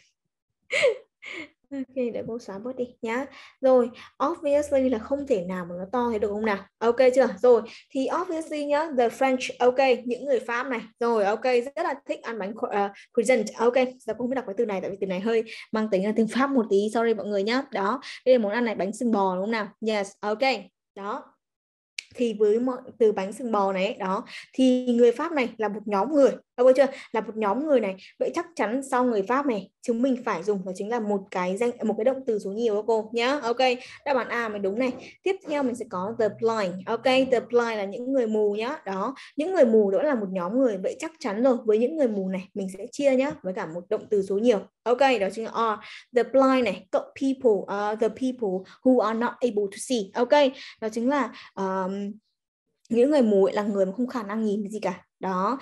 Ok, để cô xóa bớt đi nhá. Rồi, obviously là không thể nào mà nó to thế được không nào? Ok chưa? Rồi, thì obviously nhá, the French, ok, những người Pháp này. Rồi, ok, rất là thích ăn bánh uh, ờ, croissant. Ok, giờ không biết đọc cái từ này tại vì từ này hơi mang tính là tiếng Pháp một tí, sorry mọi người nhá. Đó, đây là món ăn này bánh sừng bò đúng không nào? Yes, ok. Đó, thì với mọi từ bánh sừng bò này đó thì người Pháp này là một nhóm người đâu chưa là một nhóm người này vậy chắc chắn sau người Pháp này chúng mình phải dùng đó chính là một cái danh một cái động từ số nhiều đó cô nhá ok đáp án A mình đúng này tiếp theo mình sẽ có the blind ok the blind là những người mù nhá đó những người mù đó là một nhóm người vậy chắc chắn rồi với những người mù này mình sẽ chia nhá với cả một động từ số nhiều ok đó chính là are the blind này cộng people uh, the people who are not able to see ok đó chính là um, những người mù là người mà không khả năng nhìn gì cả đó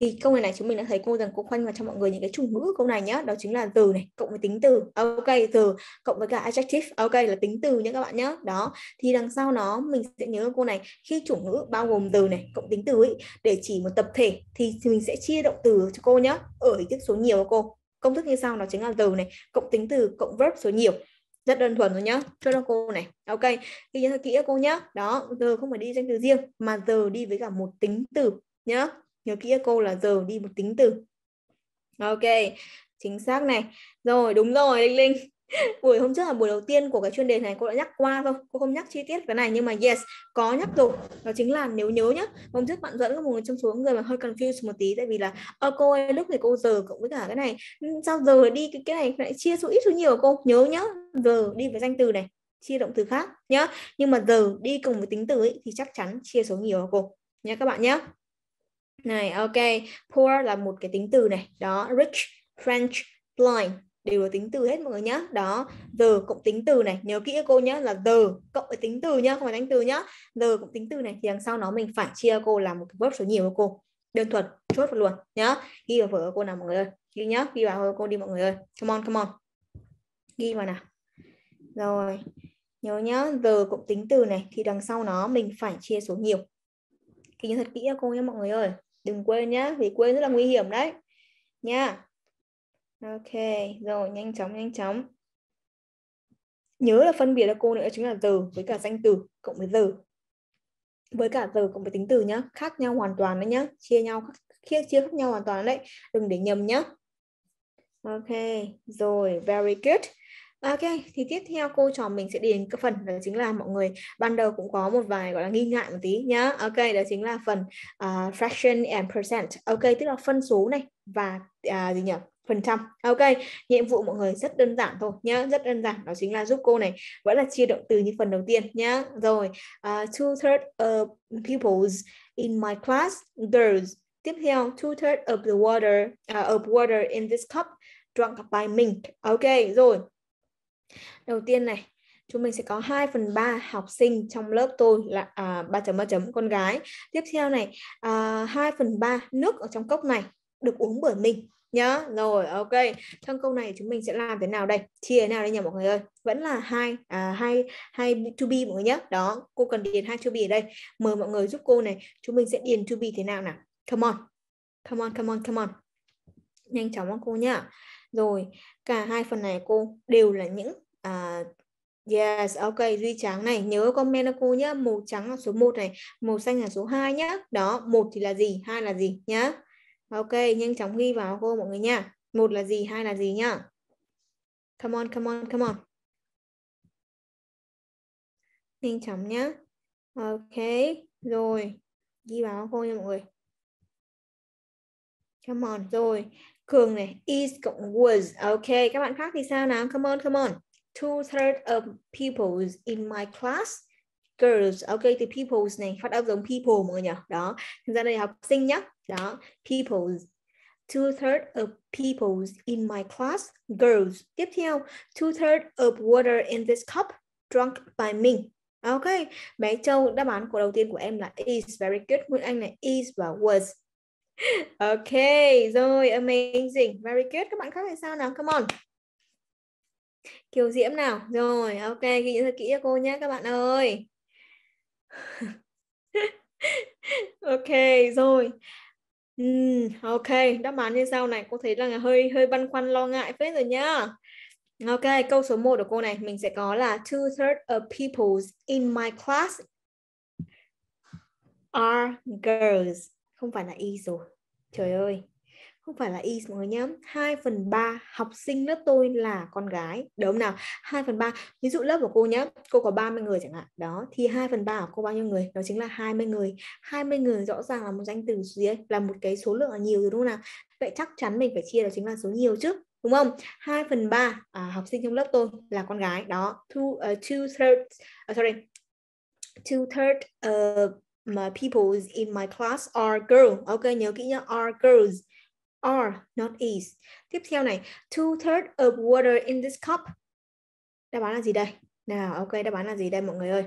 thì câu này này chúng mình đã thấy cô rằng cô khoanh vào cho mọi người những cái chủ ngữ câu này nhé đó chính là từ này cộng với tính từ ok từ cộng với cả adjective ok là tính từ nhé các bạn nhé đó thì đằng sau nó mình sẽ nhớ cô này khi chủ ngữ bao gồm từ này cộng tính từ ấy để chỉ một tập thể thì mình sẽ chia động từ cho cô nhé ở hình thức số nhiều cô công thức như sau đó chính là từ này cộng tính từ cộng verb số nhiều rất đơn thuần rồi nhá cho cho cô này ok ghi nhớ kỹ cô nhá đó giờ không phải đi danh từ riêng mà giờ đi với cả một tính từ nhá nhớ kỹ cô là giờ đi một tính từ ok chính xác này rồi đúng rồi linh linh buổi hôm trước là buổi đầu tiên của cái chuyên đề này cô đã nhắc qua không cô không nhắc chi tiết cái này nhưng mà yes có nhắc rồi đó chính là nếu nhớ nhá hôm trước bạn dẫn các một người trong số người mà hơi confused một tí tại vì là ờ cô ơi lúc thì cô giờ cũng với cả cái này ừ, sao giờ đi cái, cái này lại chia số ít số nhiều cô nhớ nhá giờ đi với danh từ này chia động từ khác nhá nhưng mà giờ đi cùng với tính từ ấy, thì chắc chắn chia số nhiều cô nhé các bạn nhé này ok poor là một cái tính từ này đó rich french blind đều là tính từ hết mọi người nhá đó the cộng tính từ này nhớ kỹ cô nhá là the cộng với tính từ nhá không phải đánh từ nhá the cộng tính từ này thì đằng sau nó mình phải chia cô làm một cái verb số nhiều với cô đơn thuần chốt luôn nhá ghi vào vở cô nào mọi người ơi ghi nhá ghi vào cô đi mọi người ơi come on come on ghi vào nào rồi nhớ nhá the cộng tính từ này thì đằng sau nó mình phải chia số nhiều ghi nhớ thật kỹ cô nhé mọi người ơi đừng quên nhá vì quên rất là nguy hiểm đấy nha Ok, rồi nhanh chóng nhanh chóng. Nhớ là phân biệt là cô nữa chính là từ với cả danh từ cộng với từ Với cả từ cộng với tính từ nhá, khác nhau hoàn toàn đấy nhá, chia nhau chia chia khác nhau hoàn toàn đấy, đừng để nhầm nhá. Ok, rồi very good. Ok, thì tiếp theo cô trò mình sẽ đến cái phần đó chính là mọi người ban đầu cũng có một vài gọi là nghi ngại một tí nhá. Ok, đó chính là phần uh, fraction and percent. Ok, tức là phân số này và uh, gì nhỉ? phần trăm ok nhiệm vụ mọi người rất đơn giản thôi nhá rất đơn giản đó chính là giúp cô này vẫn là chia động từ như phần đầu tiên nhá rồi uh, à, two third of pupils in my class girls tiếp theo two third of the water uh, of water in this cup drunk by me ok rồi đầu tiên này chúng mình sẽ có 2 phần 3 học sinh trong lớp tôi là à, ba chấm ba chấm con gái. Tiếp theo này, à, 2 phần 3 nước ở trong cốc này được uống bởi mình nhá rồi ok thân câu này chúng mình sẽ làm thế nào đây chia thế nào đây nhỉ mọi người ơi vẫn là hai à, hai hai to be mọi người nhé đó cô cần điền hai to be ở đây mời mọi người giúp cô này chúng mình sẽ điền to be thế nào nào come on come on come on come on nhanh chóng cô nhá rồi cả hai phần này cô đều là những à, Yes, ok, Duy Trắng này, nhớ comment cho cô nhé, màu trắng là số 1 này, màu xanh là số 2 nhé. Đó, một thì là gì, hai là gì nhá. Ok, nhanh chóng ghi vào cô mọi người nha. Một là gì, hai là gì nhá. Come on, come on, come on. Nhanh chóng nhá. Ok, rồi. Ghi vào cô nha mọi người. Come on, rồi. Cường này, is cộng was. Ok, các bạn khác thì sao nào? Come on, come on. Two thirds of people in my class girls. Ok, thì people này phát âm giống people mọi người nhỉ? Đó, thực ra đây học sinh nhá đó people two thirds of people in my class girls tiếp theo two thirds of water in this cup drunk by me ok bé châu đáp án của đầu tiên của em là is very good nguyễn anh này is và was ok rồi amazing very good các bạn khác thì sao nào come on Kiều Diễm nào rồi ok ghi thật kỹ cho cô nhé các bạn ơi ok rồi Ừm, OK, đáp án như sau này, cô thấy là hơi hơi băn khoăn lo ngại phết rồi nhá. OK, câu số 1 của cô này, mình sẽ có là two thirds of people in my class are girls. Không phải là y rồi. Trời ơi không phải là is mọi người nhé 2 phần 3 học sinh lớp tôi là con gái đúng không nào 2 phần 3 ví dụ lớp của cô nhé cô có 30 người chẳng hạn đó thì 2 phần 3 của cô bao nhiêu người đó chính là 20 người 20 người rõ ràng là một danh từ gì ấy, là một cái số lượng là nhiều đúng không nào vậy chắc chắn mình phải chia đó chính là số nhiều chứ đúng không 2 phần 3 à, học sinh trong lớp tôi là con gái đó two, uh, two thirds uh, sorry two thirds uh, my people in my class are girls ok nhớ kỹ nhá are girls Or, not is. Tiếp theo này, two thirds of water in this cup. Đáp án là gì đây? Nào, ok, đáp án là gì đây mọi người ơi?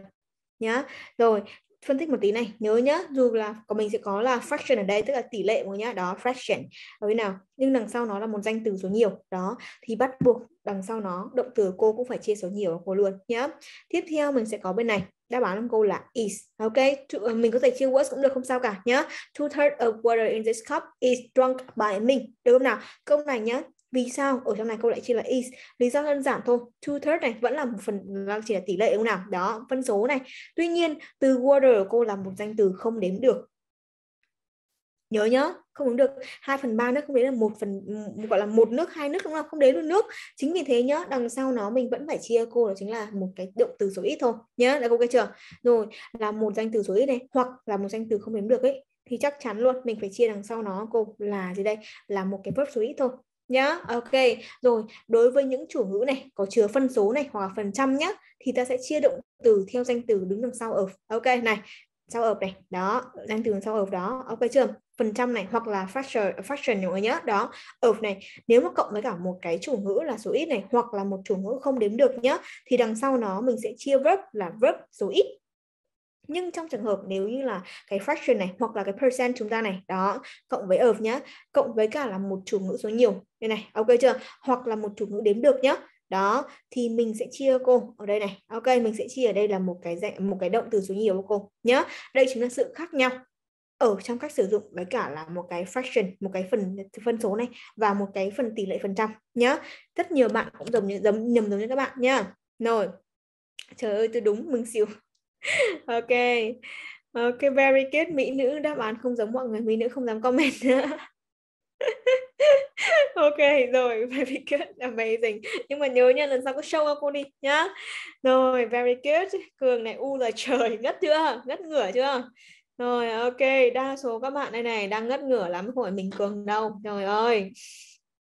Nhá. Rồi, phân tích một tí này nhớ nhá dù là của mình sẽ có là fraction ở đây tức là tỷ lệ mọi nhá đó fraction ở bên nào nhưng đằng sau nó là một danh từ số nhiều đó thì bắt buộc đằng sau nó động từ cô cũng phải chia số nhiều của cô luôn nhá tiếp theo mình sẽ có bên này đáp án của cô là is ok to, ờ, mình có thể chia words cũng được không sao cả nhá two thirds of water in this cup is drunk by me được không nào câu này nhá vì sao ở trong này cô lại chia là is? Lý do đơn giản thôi. Two thirds này vẫn là một phần chỉ là tỷ lệ đúng nào? Đó, phân số này. Tuy nhiên từ water cô là một danh từ không đếm được nhớ nhớ không đếm được 2 phần ba nước không đến là một phần gọi là một nước hai nước đúng không không đến được nước chính vì thế nhớ đằng sau nó mình vẫn phải chia cô đó chính là một cái động từ số ít thôi nhớ đã cô cái chưa rồi là một danh từ số ít này hoặc là một danh từ không đếm được ấy thì chắc chắn luôn mình phải chia đằng sau nó cô là gì đây là một cái verb số ít thôi nhá ok rồi đối với những chủ ngữ này có chứa phân số này hoặc phần trăm nhá thì ta sẽ chia động từ theo danh từ đứng đằng sau ở ok này sau ợp này đó danh từ đằng sau ợp đó ok chưa phần trăm này hoặc là fraction fraction mọi người nhớ đó ợp này nếu mà cộng với cả một cái chủ ngữ là số ít này hoặc là một chủ ngữ không đếm được nhá thì đằng sau nó mình sẽ chia verb là verb số ít nhưng trong trường hợp nếu như là cái fraction này hoặc là cái percent chúng ta này đó cộng với of nhá cộng với cả là một chủ ngữ số nhiều đây này ok chưa hoặc là một chủ ngữ đếm được nhá đó thì mình sẽ chia cô ở đây này ok mình sẽ chia ở đây là một cái dạng một cái động từ số nhiều cô nhá đây chính là sự khác nhau ở trong cách sử dụng với cả là một cái fraction một cái phần phân số này và một cái phần tỷ lệ phần trăm nhá rất nhiều bạn cũng giống như giống nhầm giống như các bạn nhá rồi trời ơi tôi đúng mừng xíu ok ok very good mỹ nữ đáp án không giống mọi người mỹ nữ không dám comment nữa ok rồi very good amazing nhưng mà nhớ nha lần sau có show cho cô đi nhá rồi very good cường này u là trời ngất chưa ngất ngửa chưa rồi ok đa số các bạn này này đang ngất ngửa lắm không phải mình cường đâu trời ơi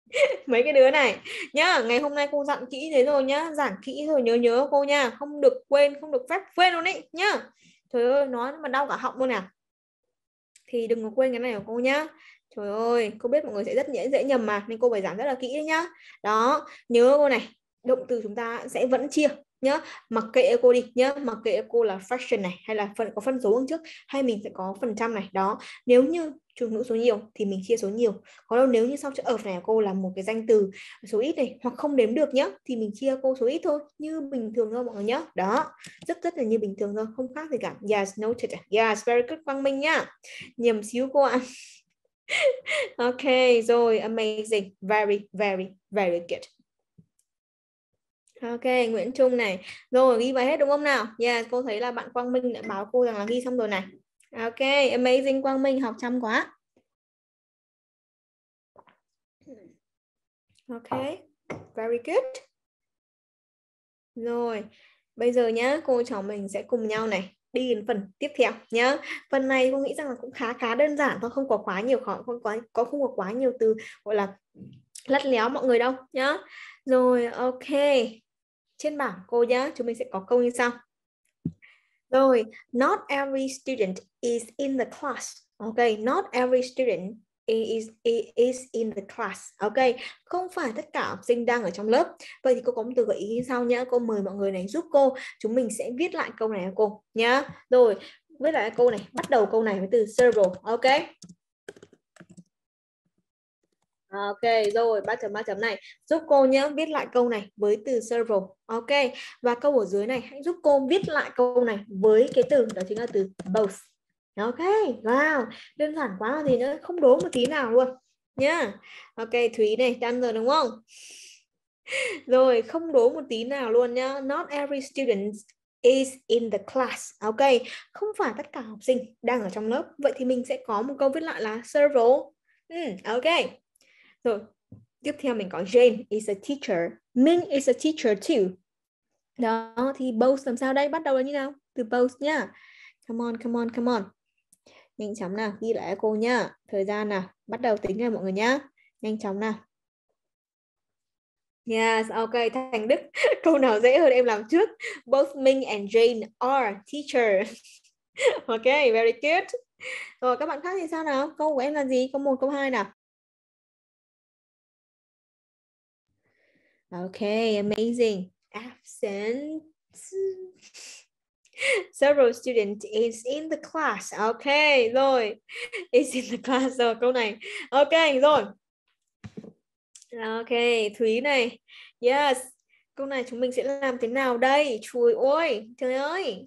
mấy cái đứa này nhá ngày hôm nay cô dặn kỹ thế rồi nhá giảng kỹ rồi nhớ nhớ cô nha không được quên không được phép quên luôn đấy nhá trời ơi nói mà đau cả họng luôn à thì đừng có quên cái này của cô nhá trời ơi cô biết mọi người sẽ rất dễ dễ nhầm mà nên cô phải giảng rất là kỹ đấy nhá đó nhớ cô này động từ chúng ta sẽ vẫn chia nhớ mặc kệ cô đi nhớ mặc kệ cô là fraction này hay là phần có phân số trước hay mình sẽ có phần trăm này đó nếu như chủ ngữ số nhiều thì mình chia số nhiều có đâu nếu như sau chữ of này cô là một cái danh từ số ít này hoặc không đếm được nhá thì mình chia cô số ít thôi như bình thường thôi mọi người nhá đó rất rất là như bình thường thôi không khác gì cả yes noted yes very good quang minh nhá nhầm xíu cô ạ ok rồi amazing very very very good Ok, Nguyễn Trung này. Rồi, ghi bài hết đúng không nào? Yeah, cô thấy là bạn Quang Minh đã báo cô rằng là ghi xong rồi này. Ok, amazing Quang Minh học chăm quá. Ok, very good. Rồi, bây giờ nhá, cô cháu mình sẽ cùng nhau này đi đến phần tiếp theo nhá. Phần này cô nghĩ rằng là cũng khá khá đơn giản thôi, không có quá nhiều khó, không có có không có quá nhiều từ gọi là lắt léo mọi người đâu nhá. Rồi, ok. Trên bảng cô nhá, chúng mình sẽ có câu như sau. Rồi, not every student is in the class. Okay, not every student is, is, is in the class. okay, không phải tất cả học sinh đang ở trong lớp. Vậy thì cô có một từ gợi ý sau nhé, Cô mời mọi người này giúp cô. Chúng mình sẽ viết lại câu này cô nhé. Rồi, viết lại câu này. Bắt đầu câu này với từ several. okay, Ok, rồi, ba chấm ba chấm này. Giúp cô nhé, viết lại câu này với từ several. Ok, và câu ở dưới này, hãy giúp cô viết lại câu này với cái từ, đó chính là từ both ok wow đơn giản quá gì nữa không đố một tí nào luôn nhá yeah. ok thúy này đăng rồi đúng không rồi không đố một tí nào luôn nhá not every student is in the class ok không phải tất cả học sinh đang ở trong lớp vậy thì mình sẽ có một câu viết lại là several ừ, ok rồi tiếp theo mình có Jane is a teacher Ming is a teacher too đó thì both làm sao đây bắt đầu là như nào từ both nhá come on come on come on nhanh chóng nào ghi lại cô nhá thời gian nào bắt đầu tính ngay mọi người nhá nhanh chóng nào Yes, ok, Thành Đức. Câu nào dễ hơn em làm trước. Both Minh and Jane are teacher. ok, very good. Rồi các bạn khác thì sao nào? Câu của em là gì? Câu 1, câu 2 nào. Ok, amazing. Absent. Several students is in the class. Ok, rồi. Is in the class. Rồi, câu này. Ok, rồi. Ok, Thúy này. Yes. Câu này chúng mình sẽ làm thế nào đây? Chúi ôi, trời ơi.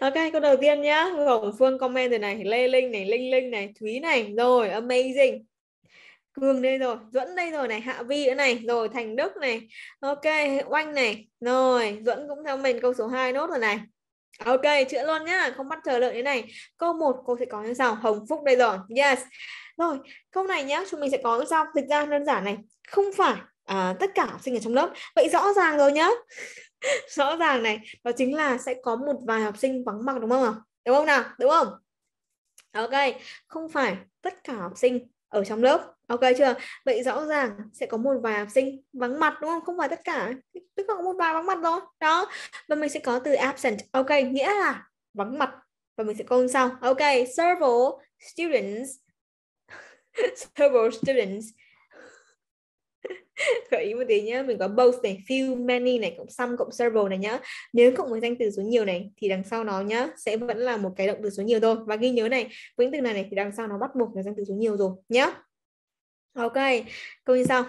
Ok, câu đầu tiên nhá. Hồng Phương comment rồi này. Lê Linh này, Linh Linh này, Thúy này. Rồi, amazing. Cường đây rồi, Duẫn đây rồi này, Hạ Vi nữa này, rồi Thành Đức này. Ok, Oanh này. Rồi, Duẫn cũng theo mình câu số 2 nốt rồi này. Ok, chữa luôn nhá, không bắt chờ đợi thế này. Câu 1 cô sẽ có như sau, Hồng Phúc đây rồi. Yes. Rồi, câu này nhá, chúng mình sẽ có như sau, dịch ra đơn giản này, không phải à, tất cả học sinh ở trong lớp. Vậy rõ ràng rồi nhá. rõ ràng này, đó chính là sẽ có một vài học sinh vắng mặt đúng không nào? Đúng không nào? Đúng không? Ok, không phải tất cả học sinh ở trong lớp Ok chưa? Vậy rõ ràng sẽ có một vài học sinh vắng mặt đúng không? Không phải tất cả, tức là có một vài vắng mặt rồi. Đó. Và mình sẽ có từ absent. Ok, nghĩa là vắng mặt. Và mình sẽ câu sau. Ok, several students. several students. Gợi ý một tí nhé, mình có both này, few, many này, cộng some, cộng several này nhá. Nếu cộng với danh từ số nhiều này thì đằng sau nó nhá sẽ vẫn là một cái động từ số nhiều thôi. Và ghi nhớ này, với những từ này này thì đằng sau nó bắt buộc là danh từ số nhiều rồi nhá. OK, câu như sau.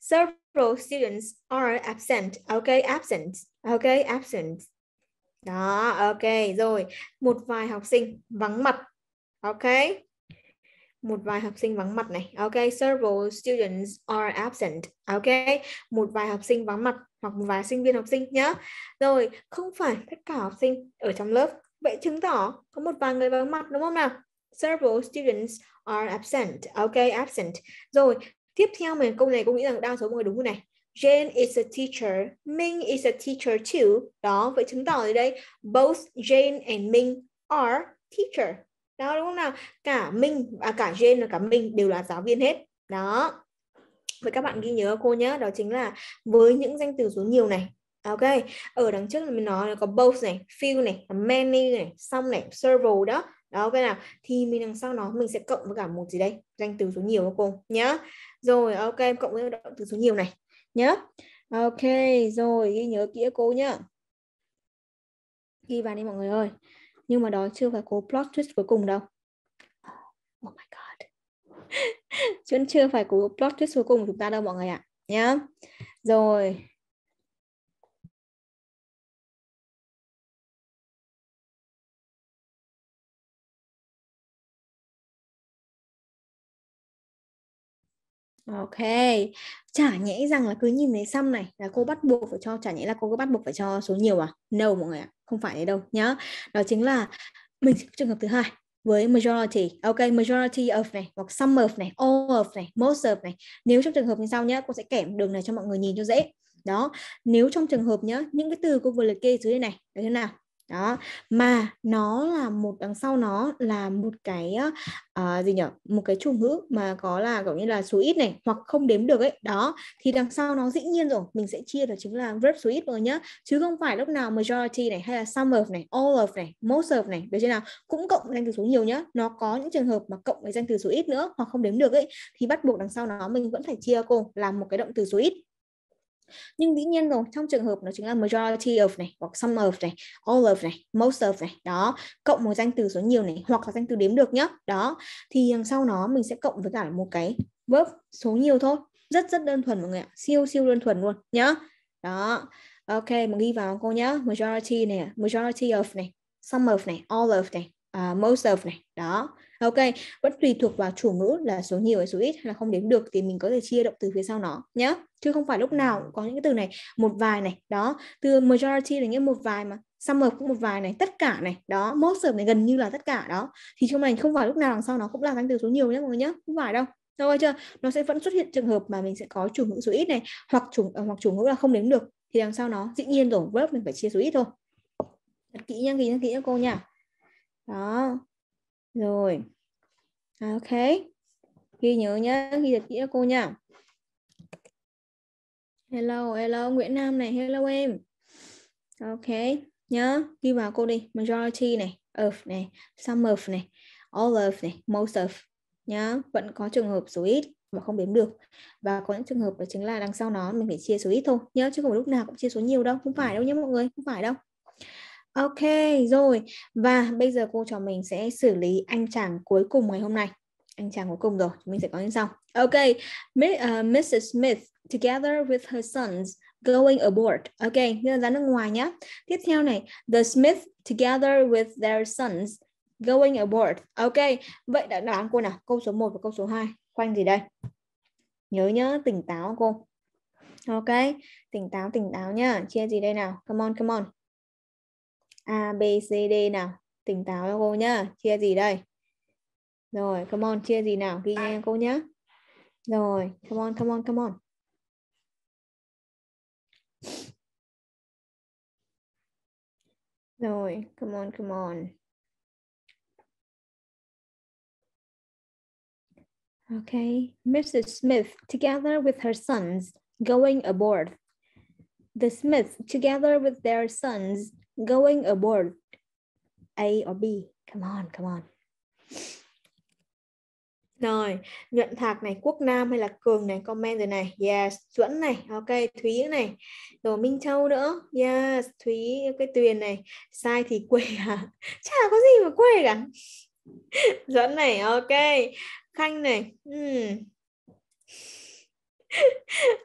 Several students are absent. OK, absent. OK, absent. Đó, ok, rồi. Một vài học sinh vắng mặt. Ok. Một vài học sinh vắng mặt này. Ok, several students are absent. Ok, một vài học sinh vắng mặt hoặc một vài sinh viên học sinh nhá. Rồi, không phải tất cả học sinh ở trong lớp. Vậy chứng tỏ có một vài người vắng mặt đúng không nào? several students are absent. Ok, absent. Rồi, tiếp theo mình câu này cô nghĩ rằng đa số mọi người đúng này. Jane is a teacher. Ming is a teacher too. Đó, vậy chứng tỏ ở đây both Jane and Ming are teacher. Đó đúng không nào? Cả Minh à cả Jane và cả Minh đều là giáo viên hết. Đó. Vậy các bạn ghi nhớ cô nhé, đó chính là với những danh từ số nhiều này Ok, ở đằng trước mình nói là có both này, few này, many này, some này, several đó đó ok nào thì mình đằng sau nó mình sẽ cộng với cả một gì đây danh từ số nhiều các cô nhá rồi ok cộng với động từ số nhiều này nhá ok rồi ghi nhớ kỹ cô nhá ghi vào đi mọi người ơi nhưng mà đó chưa phải cố plot twist cuối cùng đâu oh my god vẫn chưa phải cố plot twist cuối cùng của chúng ta đâu mọi người ạ à. nhá rồi Ok, chả nhẽ rằng là cứ nhìn thấy xăm này là cô bắt buộc phải cho, chả nhẽ là cô cứ bắt buộc phải cho số nhiều à? No mọi người ạ, không phải thế đâu nhá. Đó chính là mình trường hợp thứ hai với majority. Ok, majority of này, hoặc some of này, all of này, most of này. Nếu trong trường hợp như sau nhá, cô sẽ kẻm đường này cho mọi người nhìn cho dễ. Đó, nếu trong trường hợp nhá, những cái từ cô vừa liệt kê dưới đây này, đấy thế nào? đó mà nó là một đằng sau nó là một cái uh, gì nhở một cái chủ ngữ mà có là kiểu như là số ít này hoặc không đếm được ấy đó thì đằng sau nó dĩ nhiên rồi mình sẽ chia đó chính là verb số ít rồi nhá chứ không phải lúc nào majority này hay là some of này all of này most of này được chưa nào cũng cộng danh từ số nhiều nhá nó có những trường hợp mà cộng với danh từ số ít nữa hoặc không đếm được ấy thì bắt buộc đằng sau nó mình vẫn phải chia cô làm một cái động từ số ít nhưng dĩ nhiên rồi trong trường hợp nó chính là majority of này hoặc some of này all of này most of này đó cộng một danh từ số nhiều này hoặc là danh từ đếm được nhá đó thì đằng sau nó mình sẽ cộng với cả một cái verb số nhiều thôi rất rất đơn thuần mọi người ạ siêu siêu đơn thuần luôn nhá đó ok mình ghi vào cô nhá majority này majority of này some of này all of này uh, most of này đó ok vẫn tùy thuộc vào chủ ngữ là số nhiều hay số ít hay là không đếm được thì mình có thể chia động từ phía sau nó nhé chứ không phải lúc ừ. nào có những cái từ này một vài này đó từ majority là nghĩa một vài mà summer cũng một vài này tất cả này đó most of này gần như là tất cả đó thì trong này không phải lúc nào đằng sau nó cũng là danh từ số nhiều nhé mọi người nhé không phải đâu rồi chưa nó sẽ vẫn xuất hiện trường hợp mà mình sẽ có chủ ngữ số ít này hoặc chủ ờ, hoặc chủ ngữ là không đếm được thì đằng sau nó dĩ nhiên rồi verb mình phải chia số ít thôi thật kỹ nha kỹ nha kỹ nha cô nha đó rồi à, ok ghi nhớ nhé ghi thật kỹ cho cô nha hello hello Nguyễn Nam này hello em ok nhớ ghi vào cô đi majority này of này some of này all of này most of nhớ vẫn có trường hợp số ít mà không đếm được và có những trường hợp đó chính là đằng sau nó mình phải chia số ít thôi nhớ chứ không phải lúc nào cũng chia số nhiều đâu không phải đâu nhé mọi người không phải đâu Ok, rồi. Và bây giờ cô trò mình sẽ xử lý anh chàng cuối cùng ngày hôm nay. Anh chàng cuối cùng rồi, mình sẽ có như sau. Ok, Mrs. Ờ, Smith together with her sons going aboard. Ok, như là ra nước ngoài nhá. Tiếp theo này, the Smith together with their sons going aboard. Ok, vậy đã đoán cô nào? Câu số 1 và câu số 2. Khoanh gì đây? Nhớ nhớ, tỉnh táo cô. Ok, tỉnh táo, tỉnh táo nhá. Chia gì đây nào? Come on, come on. A, B, C, D nào Tỉnh táo cho cô nhá Chia gì đây Rồi come on chia gì nào Ghi nghe cô nhá Rồi come on come on come on Rồi come on come on Okay, Mrs. Smith, together with her sons, going aboard. The Smiths, together with their sons, going aboard A or B come on come on rồi, Nhuận Thạc này, Quốc Nam hay là Cường này, comment rồi này. Yes, Duẫn này, ok, Thúy này. Rồi Minh Châu nữa. Yes, Thúy, cái Tuyền này. Sai thì quê à? Chả có gì mà quê cả. Duẫn này, ok. Khanh này. Hmm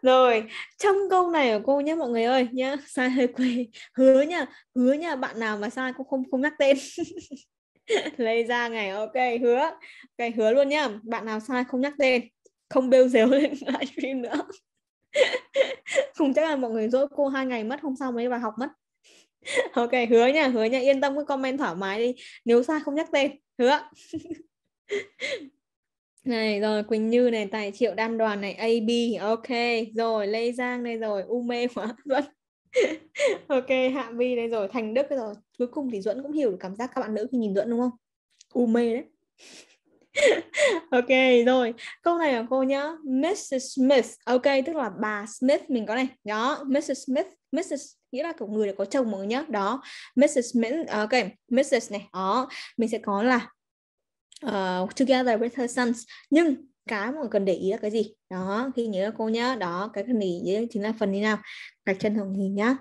rồi trong câu này của cô nhé mọi người ơi nhá sai hơi quê hứa nha hứa nha bạn nào mà sai cũng không không nhắc tên lấy ra ngày ok hứa ok hứa luôn nhá bạn nào sai không nhắc tên không bêu dếu lên livestream nữa không chắc là mọi người dỗi cô hai ngày mất hôm sau mới vào học mất ok hứa nha hứa nha yên tâm cứ comment thoải mái đi nếu sai không nhắc tên hứa này rồi Quỳnh Như này, Tài Triệu Đan Đoàn này, AB, ok, rồi Lê Giang đây rồi, U mê quá Duẫn. ok, Hạ Vi đây rồi, Thành Đức đây rồi. Cuối cùng thì Duẫn cũng hiểu được cảm giác các bạn nữ khi nhìn Duẫn đúng không? U mê đấy. ok rồi câu này là cô nhá Mrs Smith ok tức là bà Smith mình có này đó Mrs Smith Mrs nghĩa là kiểu người đã có chồng mới nhá đó Mrs Smith ok Mrs này đó mình sẽ có là uh, together with her sons nhưng cái mà cần để ý là cái gì đó khi nhớ cô nhớ đó cái cần để ý chính là phần như nào gạch chân hồng hình nhá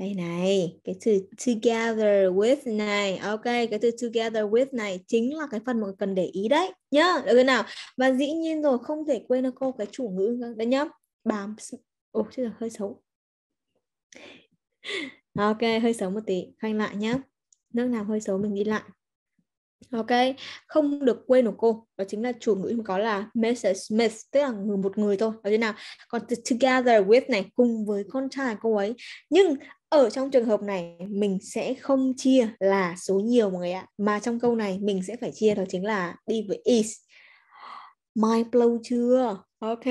đây này cái từ together with này ok cái từ together with này chính là cái phần mà cần để ý đấy nhá được thế nào và dĩ nhiên rồi không thể quên được cô cái chủ ngữ đấy nhá bám ồ chứ là hơi xấu ok hơi xấu một tí khoanh lại nhá nước nào hơi xấu mình đi lại Ok, không được quên của cô đó chính là chủ ngữ có là Mrs. Smith tức là người một người thôi đó thế nào còn together with này cùng với con trai cô ấy nhưng ở trong trường hợp này mình sẽ không chia là số nhiều mọi người ạ mà trong câu này mình sẽ phải chia đó chính là đi với is mind blow chưa ok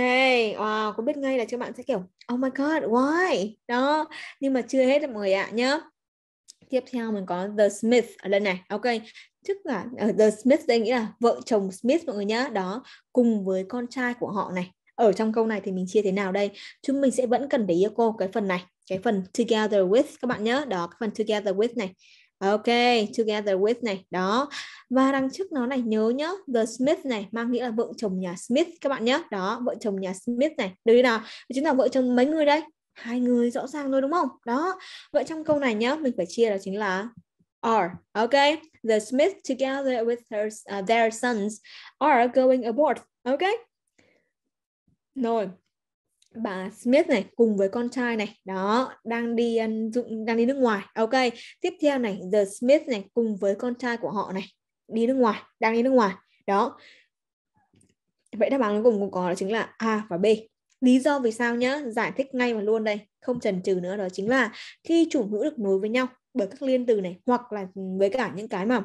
wow có biết ngay là các bạn sẽ kiểu oh my god why đó nhưng mà chưa hết mọi người ạ nhá tiếp theo mình có the smith ở đây này ok chức là ở ờ, The Smith đây nghĩa là vợ chồng Smith mọi người nhá đó cùng với con trai của họ này ở trong câu này thì mình chia thế nào đây chúng mình sẽ vẫn cần để yêu cô cái phần này cái phần together with các bạn nhớ đó cái phần together with này Ok, together with này, đó. Và đằng trước nó này nhớ nhớ the Smith này mang nghĩa là vợ chồng nhà Smith các bạn nhớ, Đó, vợ chồng nhà Smith này. Được như nào? Chúng là vợ chồng mấy người đây? Hai người rõ ràng rồi đúng không? Đó. Vậy trong câu này nhớ mình phải chia là chính là are okay the smith together with her, uh, their sons are going aboard okay rồi bà Smith này cùng với con trai này đó đang đi dụng đang đi nước ngoài ok tiếp theo này the Smith này cùng với con trai của họ này đi nước ngoài đang đi nước ngoài đó vậy đáp án cuối cùng có đó chính là a và b lý do vì sao nhá giải thích ngay và luôn đây không chần chừ nữa đó chính là khi chủ ngữ được nối với nhau bởi các liên từ này hoặc là với cả những cái mà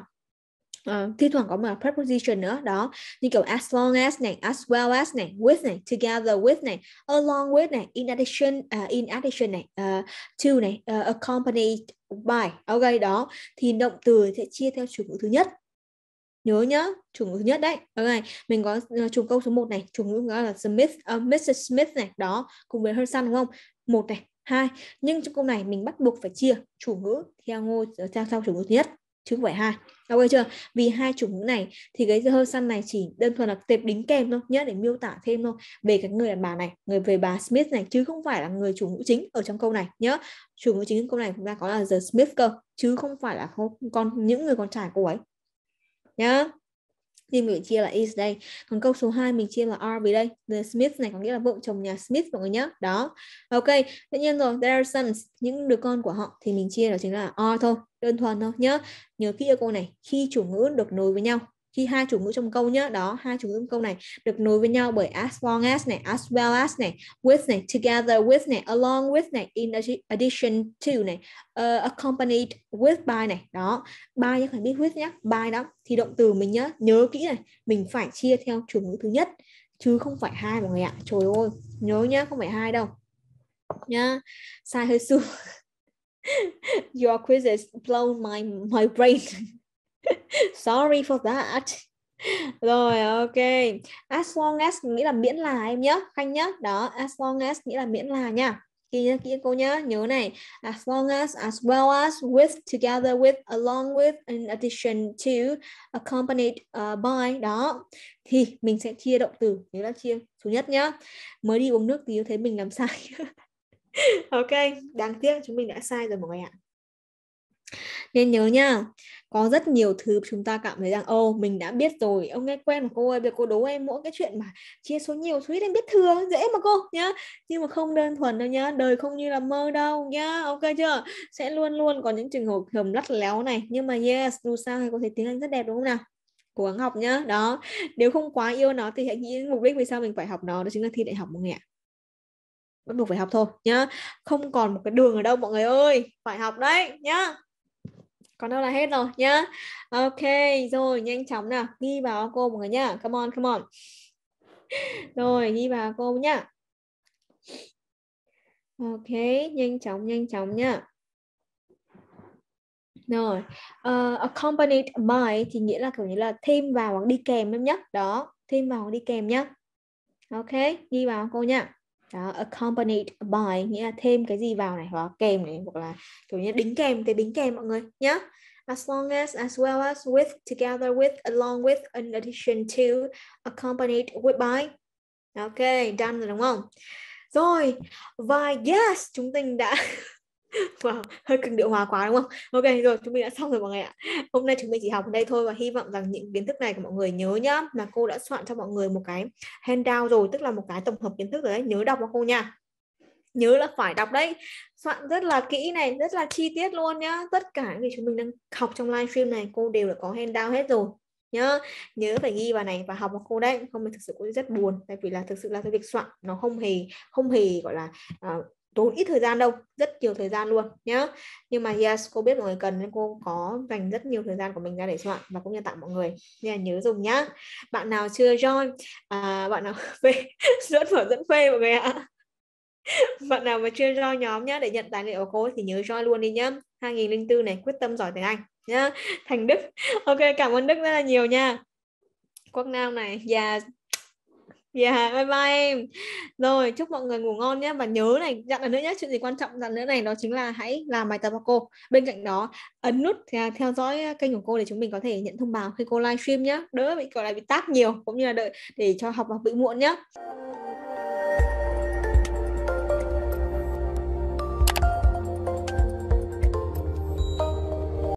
uh, thi thoảng có mà preposition nữa đó như kiểu as long as này as well as này with này together with này along with này in addition uh, in addition này uh, to này uh, accompanied by ok đó thì động từ sẽ chia theo chủ ngữ thứ nhất nhớ nhá chủ ngữ thứ nhất đấy ok mình có chủ câu số 1 này chủ ngữ là Smith uh, Mrs Smith này đó cùng với her son đúng không một này hai nhưng trong câu này mình bắt buộc phải chia chủ ngữ theo ngôi ờ, theo sau chủ ngữ thứ nhất chứ không phải hai ok chưa vì hai chủ ngữ này thì cái giờ hơi săn này chỉ đơn thuần là tệp đính kèm thôi nhớ để miêu tả thêm thôi về cái người đàn bà này người về bà Smith này chứ không phải là người chủ ngữ chính ở trong câu này nhớ chủ ngữ chính trong câu này chúng ta có là the Smith cơ chứ không phải là con những người con trai cô ấy nhá nhưng mình chia là is đây còn câu số 2 mình chia là are vì đây the Smiths này có nghĩa là vợ chồng nhà Smith mọi người nhé đó ok tất nhiên rồi their sons những đứa con của họ thì mình chia là chính là are thôi đơn thuần thôi nhớ nhớ kỹ câu này khi chủ ngữ được nối với nhau khi hai chủ ngữ trong câu nhá đó hai chủ ngữ trong câu này được nối với nhau bởi as long as này as well as này with này together with này along with này in addition to này uh, accompanied with by này đó by nhé phải biết with nhé by đó thì động từ mình nhớ nhớ kỹ này mình phải chia theo chủ ngữ thứ nhất chứ không phải hai mọi người ạ trời ơi nhớ nhá không phải hai đâu nhá sai hơi su your quiz is blown my my brain sorry for that rồi ok as long as nghĩa là miễn là em nhớ, khanh nhớ đó as long as nghĩa là miễn là nha kỹ nhá kỹ cô nhá nhớ này as long as as well as with together with along with in addition to accompanied uh, by đó thì mình sẽ chia động từ nếu là chia số nhất nhá mới đi uống nước thì thấy mình làm sai ok đáng tiếc chúng mình đã sai rồi mọi người ạ nên nhớ nha có rất nhiều thứ chúng ta cảm thấy rằng ô mình đã biết rồi ông nghe quen mà cô ơi bây cô đố em mỗi cái chuyện mà chia số nhiều số ít em biết thừa dễ mà cô nhá nhưng mà không đơn thuần đâu nhá đời không như là mơ đâu nhá ok chưa sẽ luôn luôn có những trường hợp hầm lắt léo này nhưng mà yes dù sao thì có thể tiếng anh rất đẹp đúng không nào cố gắng học nhá đó nếu không quá yêu nó thì hãy nghĩ mục đích vì sao mình phải học nó đó chính là thi đại học mọi người ạ bắt buộc phải học thôi nhá không còn một cái đường ở đâu mọi người ơi phải học đấy nhá còn đâu là hết rồi nhá ok rồi nhanh chóng nào ghi vào cô mọi người nhá come on come on rồi ghi vào cô nhá ok nhanh chóng nhanh chóng nhá rồi uh, accompanied by thì nghĩa là kiểu như là thêm vào hoặc đi kèm em nhé đó thêm vào hoặc đi kèm nhá ok ghi vào cô nhá đó, accompanied by nghĩa là thêm cái gì vào này hoặc kèm này hoặc là kiểu như đính kèm thì đính kèm mọi người nhé as long as as well as with together with along with in addition to accompanied with by ok done rồi đúng không rồi và yes chúng mình đã wow, hơi cực điệu hóa quá đúng không ok rồi chúng mình đã xong rồi mọi người ạ hôm nay chúng mình chỉ học ở đây thôi và hy vọng rằng những kiến thức này của mọi người nhớ nhá mà cô đã soạn cho mọi người một cái handout rồi tức là một cái tổng hợp kiến thức rồi đấy nhớ đọc vào cô nha nhớ là phải đọc đấy soạn rất là kỹ này rất là chi tiết luôn nhá tất cả những gì chúng mình đang học trong livestream này cô đều đã có handout hết rồi nhớ nhớ phải ghi vào này và học vào cô đấy không thì thực sự cũng rất buồn tại vì là thực sự là cái việc soạn nó không hề không hề gọi là ờ, tốn ít thời gian đâu rất nhiều thời gian luôn nhá nhưng mà yes cô biết mọi người cần nên cô có dành rất nhiều thời gian của mình ra để soạn và cũng như tặng mọi người nên là nhớ dùng nhá bạn nào chưa join à, bạn nào phê dẫn phở dẫn phê mọi người ạ bạn nào mà chưa join nhóm nhá để nhận tài liệu của cô thì nhớ join luôn đi nhá 2004 này quyết tâm giỏi tiếng Anh nhá thành Đức ok cảm ơn Đức rất là nhiều nha Quốc Nam này và Yeah, bye bye em. Rồi, chúc mọi người ngủ ngon nhé. Và nhớ này, dặn lần nữa nhé, chuyện gì quan trọng dặn nữa này đó chính là hãy làm bài tập của cô. Bên cạnh đó, ấn nút theo dõi kênh của cô để chúng mình có thể nhận thông báo khi cô livestream nhé. Đỡ bị gọi là bị tát nhiều cũng như là đợi để cho học học bị muộn nhé.